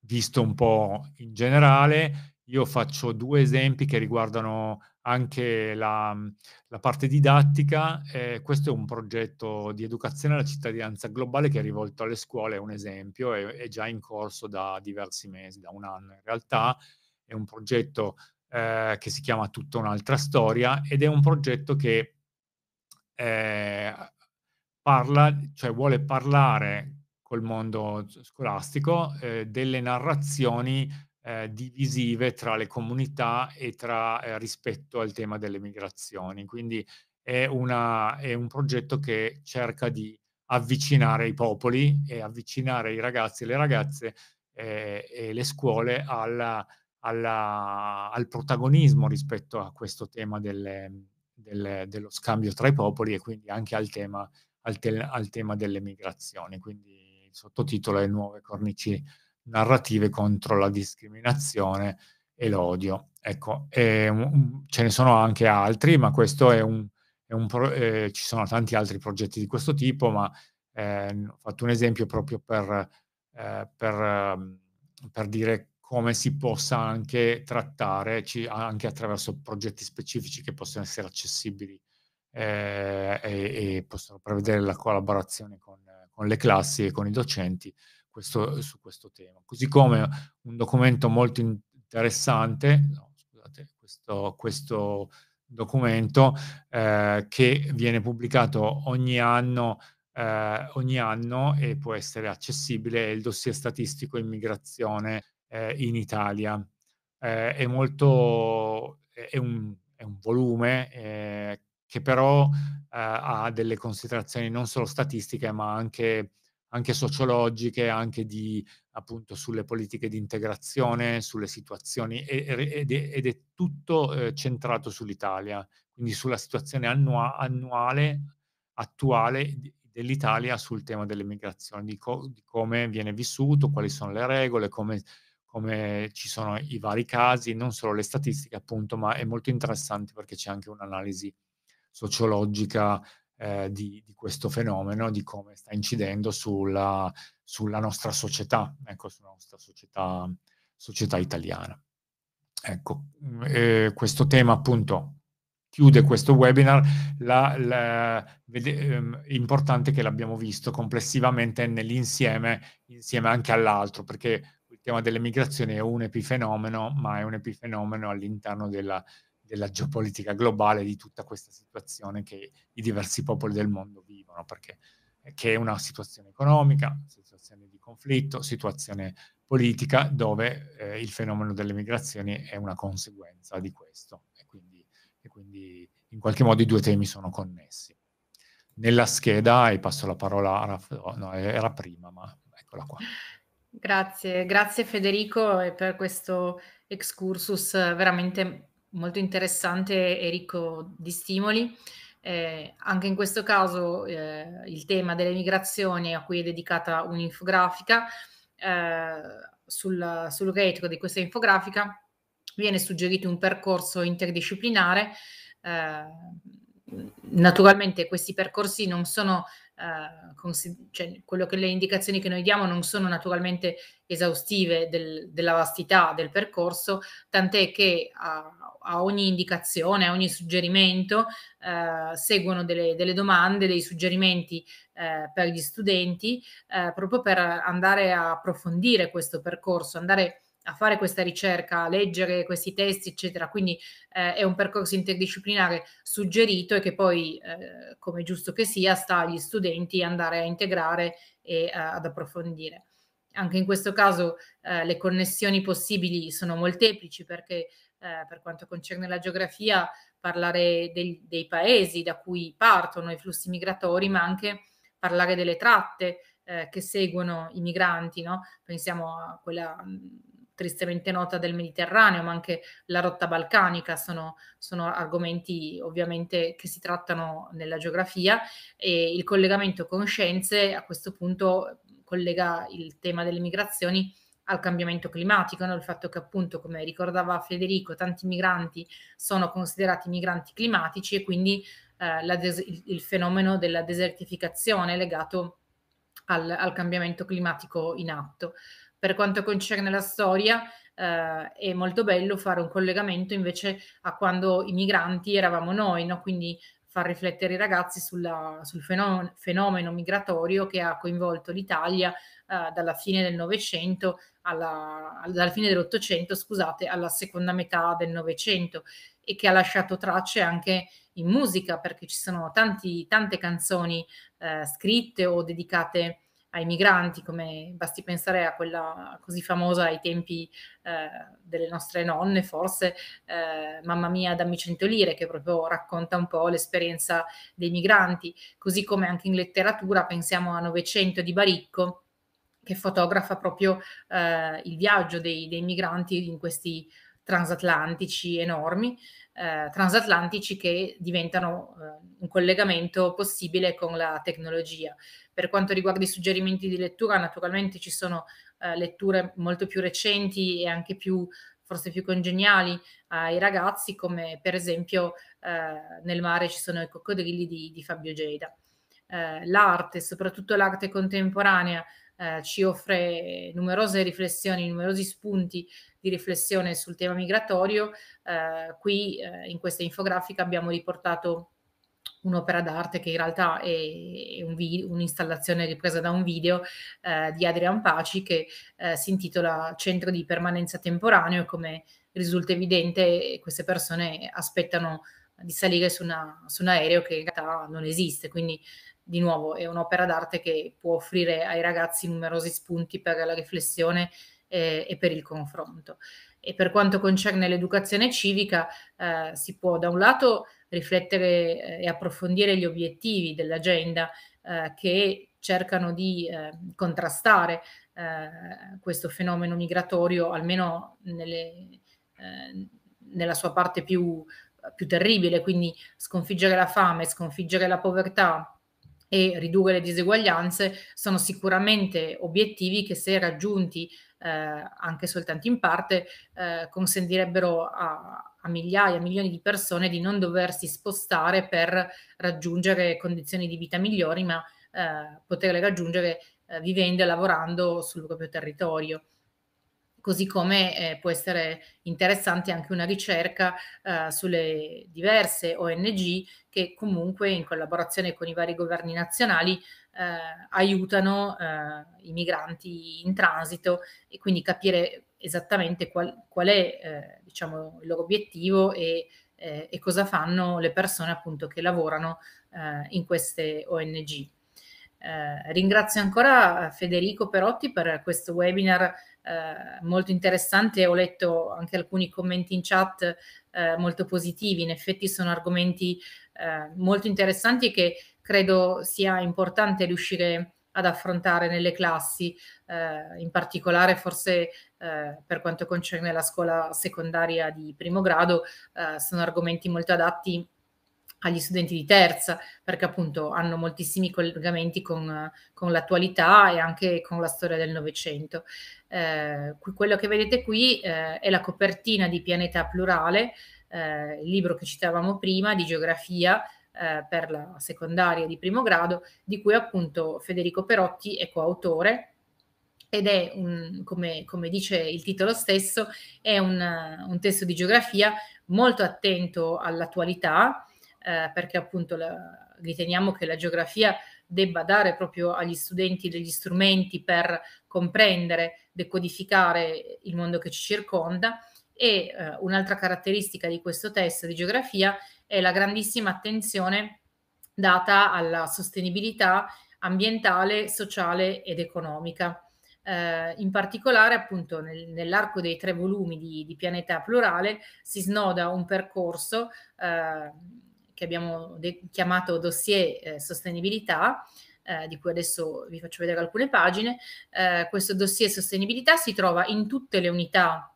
visto un po' in generale. Io faccio due esempi che riguardano anche la, la parte didattica. Eh, questo è un progetto di educazione alla cittadinanza globale che è rivolto alle scuole, è un esempio, è, è già in corso da diversi mesi, da un anno in realtà. È un progetto eh, che si chiama Tutta un'altra storia ed è un progetto che eh, parla, cioè vuole parlare col mondo scolastico eh, delle narrazioni eh, divisive tra le comunità e tra, eh, rispetto al tema delle migrazioni. Quindi è, una, è, un progetto che cerca di avvicinare i popoli e avvicinare i ragazzi e le ragazze eh, e le scuole alla, alla, al protagonismo rispetto a questo tema delle, del, dello scambio tra i popoli e quindi anche al tema al, te- al tema delle migrazioni, quindi il sottotitolo è Nuove cornici narrative contro la discriminazione e l'odio. Ecco, e, um, ce ne sono anche altri, ma questo è un, è un pro- eh, ci sono tanti altri progetti di questo tipo, ma eh, ho fatto un esempio proprio per, eh, per, ehm, per, dire come si possa anche trattare, ci, anche attraverso progetti specifici che possono essere accessibili eh, e, e, possono prevedere la collaborazione con, con, le classi e con i docenti questo, su questo tema. Così come un documento molto interessante, no, scusate, questo, questo documento eh, che viene pubblicato ogni anno, eh, ogni anno e può essere accessibile, è il dossier statistico immigrazione eh, in Italia. Eh, è molto, è un, è un volume eh, che però ehm, ha delle considerazioni non solo statistiche, ma anche, anche sociologiche, anche di, appunto sulle politiche di integrazione, sulle situazioni, ed è, ed è tutto eh, centrato sull'Italia, quindi sulla situazione annua- annuale, attuale dell'Italia sul tema delle migrazioni, di, co- di, come viene vissuto, quali sono le regole, come, come ci sono i vari casi, non solo le statistiche appunto, ma è molto interessante perché c'è anche un'analisi sociologica eh, di, di, questo fenomeno, di come sta incidendo sulla, sulla nostra società, ecco, sulla nostra società, società italiana. Ecco, eh, questo tema appunto chiude questo webinar, la, la, vede, eh, importante che l'abbiamo visto complessivamente nell'insieme, insieme anche all'altro, perché il tema delle migrazioni è un epifenomeno, ma è un epifenomeno all'interno della, della geopolitica globale di tutta questa situazione che i diversi popoli del mondo vivono, perché eh, che è una situazione economica, situazione di conflitto, situazione politica, dove eh, il fenomeno delle migrazioni è una conseguenza di questo. E quindi, e quindi, in qualche modo i due temi sono connessi. Nella scheda, e passo la parola a Raffa, no, era prima, ma eccola qua. Grazie, grazie Federico per questo excursus veramente molto interessante e ricco di stimoli. Eh, anche in questo caso eh, il tema delle migrazioni a cui è dedicata un'infografica, eh, sul, sull'elettrico di questa infografica viene suggerito un percorso interdisciplinare. Eh, naturalmente questi percorsi non sono eh, consi- cioè, che le indicazioni che noi diamo non sono naturalmente esaustive del, della vastità del percorso, tant'è che a, a ogni indicazione, a ogni suggerimento eh, seguono delle, delle, domande, dei suggerimenti eh, per gli studenti, eh, proprio per andare a approfondire questo percorso, andare a a fare questa ricerca, a leggere questi testi, eccetera. Quindi eh, è un percorso interdisciplinare suggerito e che poi, eh, come giusto che sia, sta agli studenti andare a integrare e a, eh, ad approfondire. Anche in questo caso eh, le connessioni possibili sono molteplici perché eh, per quanto concerne la geografia parlare del, dei paesi da cui partono i flussi migratori, ma anche parlare delle tratte eh, che seguono i migranti, no? pensiamo a quella tristemente nota del Mediterraneo, ma anche la rotta balcanica, sono, sono argomenti ovviamente che si trattano nella geografia e il collegamento con scienze a questo punto collega il tema delle migrazioni al cambiamento climatico, no? il fatto che appunto, come ricordava Federico, tanti migranti sono considerati migranti climatici e quindi eh, la des- il fenomeno della desertificazione legato al, al cambiamento climatico in atto per quanto concerne la storia, eh, è molto bello fare un collegamento invece a quando i migranti eravamo noi, no? quindi far riflettere i ragazzi sulla, sul fenomeno, fenomeno, migratorio che ha coinvolto l'Italia eh, dalla fine del Novecento, alla, dalla fine dell'Ottocento, scusate, alla seconda metà del Novecento e che ha lasciato tracce anche in musica perché ci sono tanti, tante canzoni eh, scritte o dedicate a ai migranti, come basti pensare a quella così famosa ai tempi eh, delle nostre nonne, forse eh, Mamma mia, dammi 100 lire, che proprio racconta un po' l'esperienza dei migranti, così come anche in letteratura pensiamo a Novecento di Baricco, che fotografa proprio eh, il viaggio dei, dei migranti in questi transatlantici enormi, eh, transatlantici che diventano eh, un collegamento possibile con la tecnologia. Per quanto riguarda i suggerimenti di lettura, naturalmente ci sono eh, letture molto più recenti e anche più forse più congeniali ai ragazzi, come per esempio eh, Nel mare ci sono i coccodrilli di, di Fabio Geda. Eh, l'arte, soprattutto l'arte contemporanea, eh, ci offre numerose riflessioni, numerosi spunti di riflessione sul tema migratorio. Eh, qui eh, in questa infografica abbiamo riportato un'opera d'arte che in realtà è, un video, un'installazione ripresa da un video eh, di Adrian Paci che eh, si intitola Centro di permanenza temporaneo e come risulta evidente queste persone aspettano di salire su, una, su, un aereo che in realtà non esiste, quindi di nuovo è un'opera d'arte che può offrire ai ragazzi numerosi spunti per la riflessione eh, e per il confronto. E per quanto concerne l'educazione civica, eh, si può da un lato riflettere eh, e approfondire gli obiettivi dell'agenda eh, che cercano di eh, contrastare eh, questo fenomeno migratorio, almeno nelle, nella sua parte più, più terribile, quindi sconfiggere la fame, sconfiggere la povertà, e ridurre le diseguaglianze sono sicuramente obiettivi che se raggiunti eh, anche soltanto in parte eh, consentirebbero a, a migliaia, milioni di persone di non doversi spostare per raggiungere condizioni di vita migliori, ma eh, poterle raggiungere eh, vivendo e lavorando sul proprio territorio così come eh, può essere interessante anche una ricerca eh, sulle diverse ONG che comunque in collaborazione con i vari governi nazionali eh, aiutano eh, i migranti in transito e quindi capire esattamente qual, qual è eh, diciamo, il loro obiettivo e, e, cosa fanno le persone appunto che lavorano in queste ONG. Eh, ringrazio ancora Federico Perotti per questo webinar eh, molto interessante, ho letto anche alcuni commenti in chat eh, molto positivi, in effetti sono argomenti eh, molto interessanti che credo sia importante riuscire ad affrontare nelle classi, eh, in particolare forse eh, per quanto concerne la scuola secondaria di primo grado, sono argomenti molto adatti agli studenti di terza, perché appunto hanno moltissimi collegamenti con, con l'attualità e anche con la storia del Novecento. Eh, quello che vedete qui eh, è la copertina di Pianeta Plurale, eh, il libro che citavamo prima di geografia eh, per la secondaria di primo grado, di cui appunto Federico Perotti è coautore ed è, un, come, come, dice il titolo stesso, è un, un testo di geografia molto attento all'attualità, eh, perché appunto la, riteniamo che la geografia debba dare proprio agli studenti degli strumenti per comprendere, decodificare il mondo che ci circonda. E eh, un'altra caratteristica di questo test di geografia è la grandissima attenzione data alla sostenibilità ambientale, sociale ed economica. Eh, in particolare, appunto, nel, nell'arco dei tre volumi di, di, Pianeta Plurale si snoda un percorso eh, che abbiamo de- chiamato dossier eh, sostenibilità, eh, di cui adesso vi faccio vedere alcune pagine. Eh, questo dossier sostenibilità si trova in tutte le unità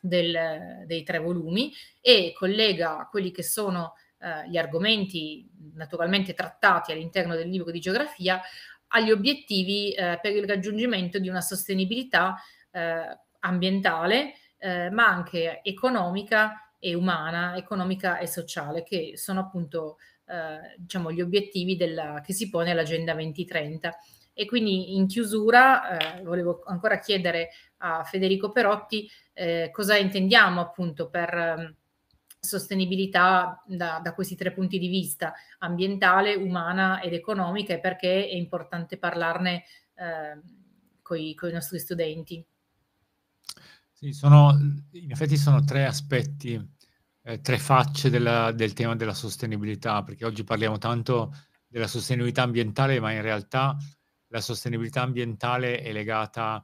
del, dei tre volumi e collega quelli che sono eh, gli argomenti naturalmente trattati all'interno del libro di geografia agli obiettivi eh, per il raggiungimento di una sostenibilità eh, ambientale, ma anche economica e umana, economica e sociale, che sono appunto eh, diciamo, gli obiettivi della, che si pone l'Agenda 2030. E quindi in chiusura eh, volevo ancora chiedere a Federico Perotti eh, cosa intendiamo appunto per ehm, sostenibilità da, da, questi tre punti di vista, ambientale, umana ed economica, e perché è importante parlarne ehm, con i nostri studenti. Sì, sono, in effetti sono tre aspetti eh, tre facce della, del tema della sostenibilità, perché oggi parliamo tanto della sostenibilità ambientale, ma in realtà la sostenibilità ambientale è legata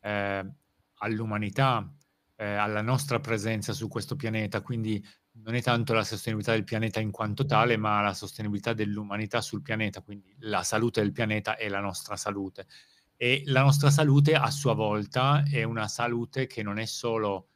eh, all'umanità, eh, alla nostra presenza su questo pianeta, quindi non è tanto la sostenibilità del pianeta in quanto tale, ma la sostenibilità dell'umanità sul pianeta, quindi la salute del pianeta è la nostra salute. E la nostra salute a sua volta è una salute che non è solo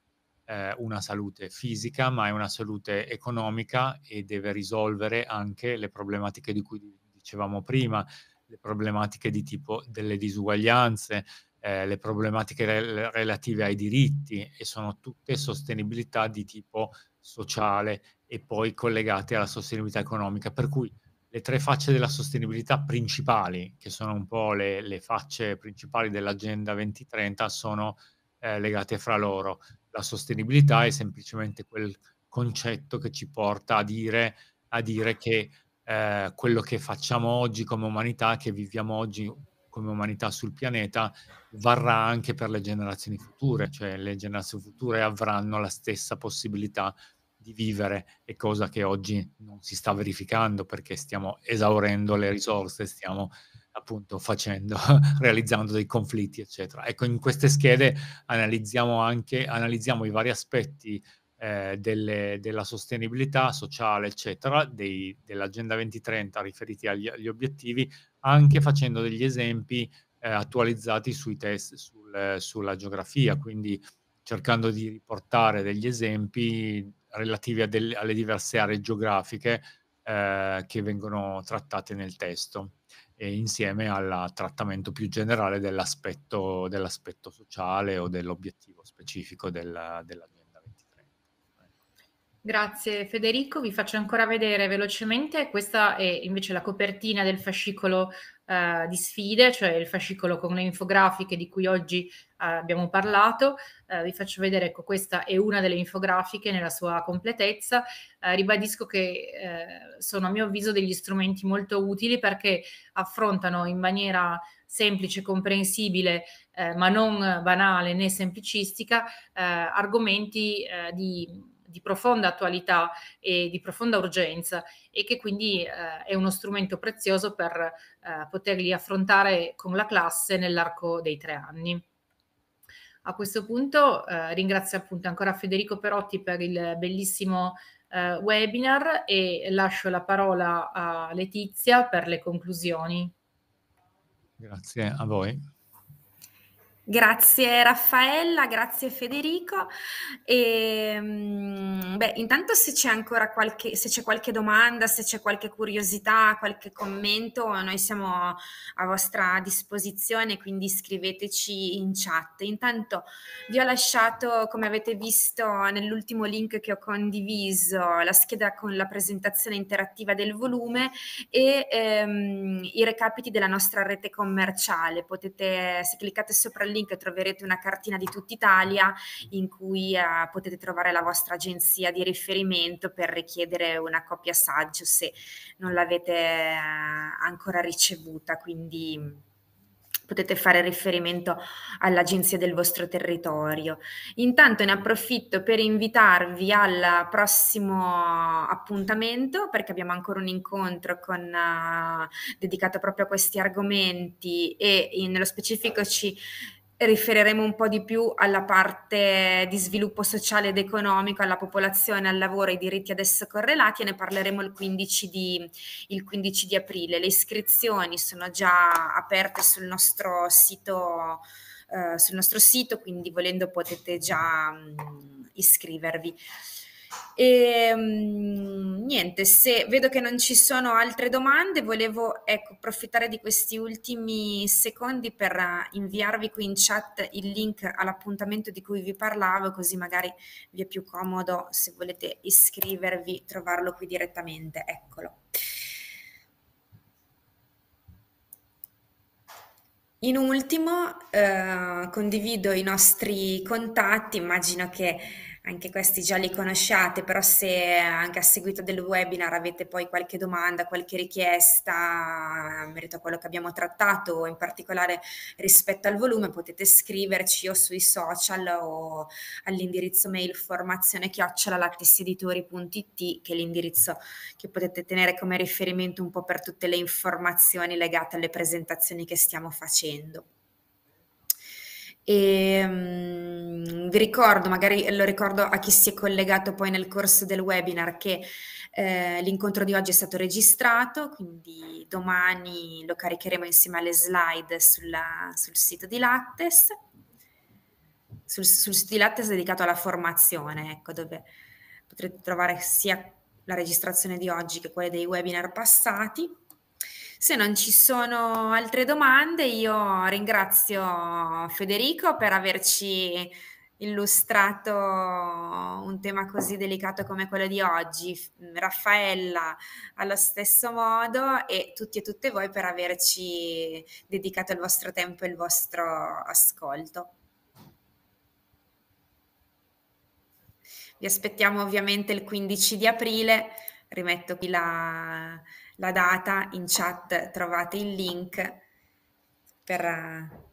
eh, una salute fisica, ma è una salute economica e deve risolvere anche le problematiche di cui dicevamo prima, le problematiche di tipo delle disuguaglianze, eh, le problematiche re- relative ai diritti e sono tutte sostenibilità di tipo sociale e poi collegate alla sostenibilità economica. Per cui le tre facce della sostenibilità principali, che sono un po' le, le facce principali dell'Agenda 2030, sono eh, legate fra loro. La sostenibilità è semplicemente quel concetto che ci porta a dire, a dire che eh, quello che facciamo oggi come umanità, che viviamo oggi come umanità sul pianeta, varrà anche per le generazioni future, cioè le generazioni future avranno la stessa possibilità di vivere, e cosa che oggi non si sta verificando perché stiamo esaurendo le risorse, stiamo appunto facendo, realizzando dei conflitti, eccetera. Ecco, in queste schede analizziamo anche analizziamo i vari aspetti eh, delle, della sostenibilità sociale, eccetera, dei, dell'Agenda 2030 riferiti agli, agli, obiettivi, anche facendo degli esempi eh, attualizzati sui test sul, eh, sulla geografia, quindi cercando di riportare degli esempi relativi del, alle diverse aree geografiche eh, che vengono trattate nel testo insieme al trattamento più generale dell'aspetto, dell'aspetto, sociale o dell'obiettivo specifico della, dell'agenda 2030. Grazie Federico, vi faccio ancora vedere velocemente, questa è invece la copertina del fascicolo eh, di sfide, cioè il fascicolo con le infografiche di cui oggi eh, abbiamo parlato. Eh, vi faccio vedere, ecco, questa è una delle infografiche nella sua completezza. Eh, ribadisco che eh, sono a mio avviso degli strumenti molto utili perché affrontano in maniera semplice, comprensibile, eh, ma non banale né semplicistica, argomenti di di profonda attualità e di profonda urgenza e che quindi eh, è uno strumento prezioso per eh, poterli affrontare con la classe nell'arco dei tre anni. A questo punto eh, ringrazio appunto ancora Federico Perotti per il bellissimo eh, webinar e lascio la parola a Letizia per le conclusioni. Grazie a voi. Grazie Raffaella, grazie Federico. E, ehm, beh, intanto se c'è ancora qualche, se c'è qualche domanda, se c'è qualche curiosità, qualche commento, noi siamo a vostra disposizione, quindi scriveteci in chat. Intanto vi ho lasciato, come avete visto nell'ultimo link che ho condiviso, la scheda con la presentazione interattiva del volume e ehm, i recapiti della nostra rete commerciale. Potete, se cliccate sopra il link troverete una cartina di tutta Italia in cui eh, potete trovare la vostra agenzia di riferimento per richiedere una copia saggio se non l'avete eh, ancora ricevuta. Quindi mm, potete fare riferimento all'agenzia del vostro territorio. Intanto ne approfitto per invitarvi al prossimo appuntamento perché abbiamo ancora un incontro con, uh, dedicato proprio a questi argomenti e in, eh, nello specifico ci riferiremo un po' di più alla parte di sviluppo sociale ed economico, alla popolazione, al lavoro, ai diritti ad esso correlati e ne parleremo il 15 di, il 15 di aprile. Le iscrizioni sono già aperte sul nostro sito. Eh, sul nostro sito, quindi volendo potete già mh, mm, iscrivervi. E ehm, niente, se vedo che non ci sono altre domande, volevo ecco, approfittare di questi ultimi secondi per eh, inviarvi qui in chat il link all'appuntamento di cui vi parlavo, così magari vi è più comodo se volete iscrivervi, trovarlo qui direttamente. Eccolo. In ultimo, eh, condivido i nostri contatti, immagino che anche questi già li conosciate, però se anche a seguito del webinar avete poi qualche domanda, qualche richiesta in merito a quello che abbiamo trattato o in particolare rispetto al volume potete scriverci o sui social o all'indirizzo mail formazione chiocciolalattesseditori.it che è l'indirizzo che potete tenere come riferimento un po' per tutte le informazioni legate alle presentazioni che stiamo facendo. E, um, vi ricordo, magari lo ricordo a chi si è collegato poi nel corso del webinar, che eh, l'incontro di oggi è stato registrato, quindi domani lo caricheremo insieme alle slide sulla, sul sito di Lattes. Sul, sul sito di Lattes dedicato alla formazione, ecco, dove potrete trovare sia la registrazione di oggi che quella dei webinar passati. Se non ci sono altre domande, io ringrazio Federico per averci illustrato un tema così delicato come quello di oggi, Raffaella allo stesso modo e tutti e tutte voi per averci dedicato il vostro tempo e il vostro ascolto. Vi aspettiamo ovviamente il 15 di aprile, rimetto qui la, la data, in chat trovate il link per... Eh,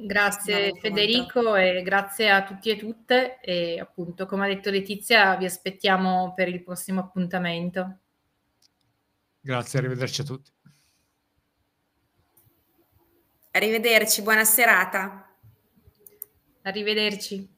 grazie Federico e grazie a tutti e tutte e appunto come ha detto Letizia vi aspettiamo per il prossimo appuntamento. Grazie, arrivederci a tutti. Arrivederci, buona serata. Arrivederci.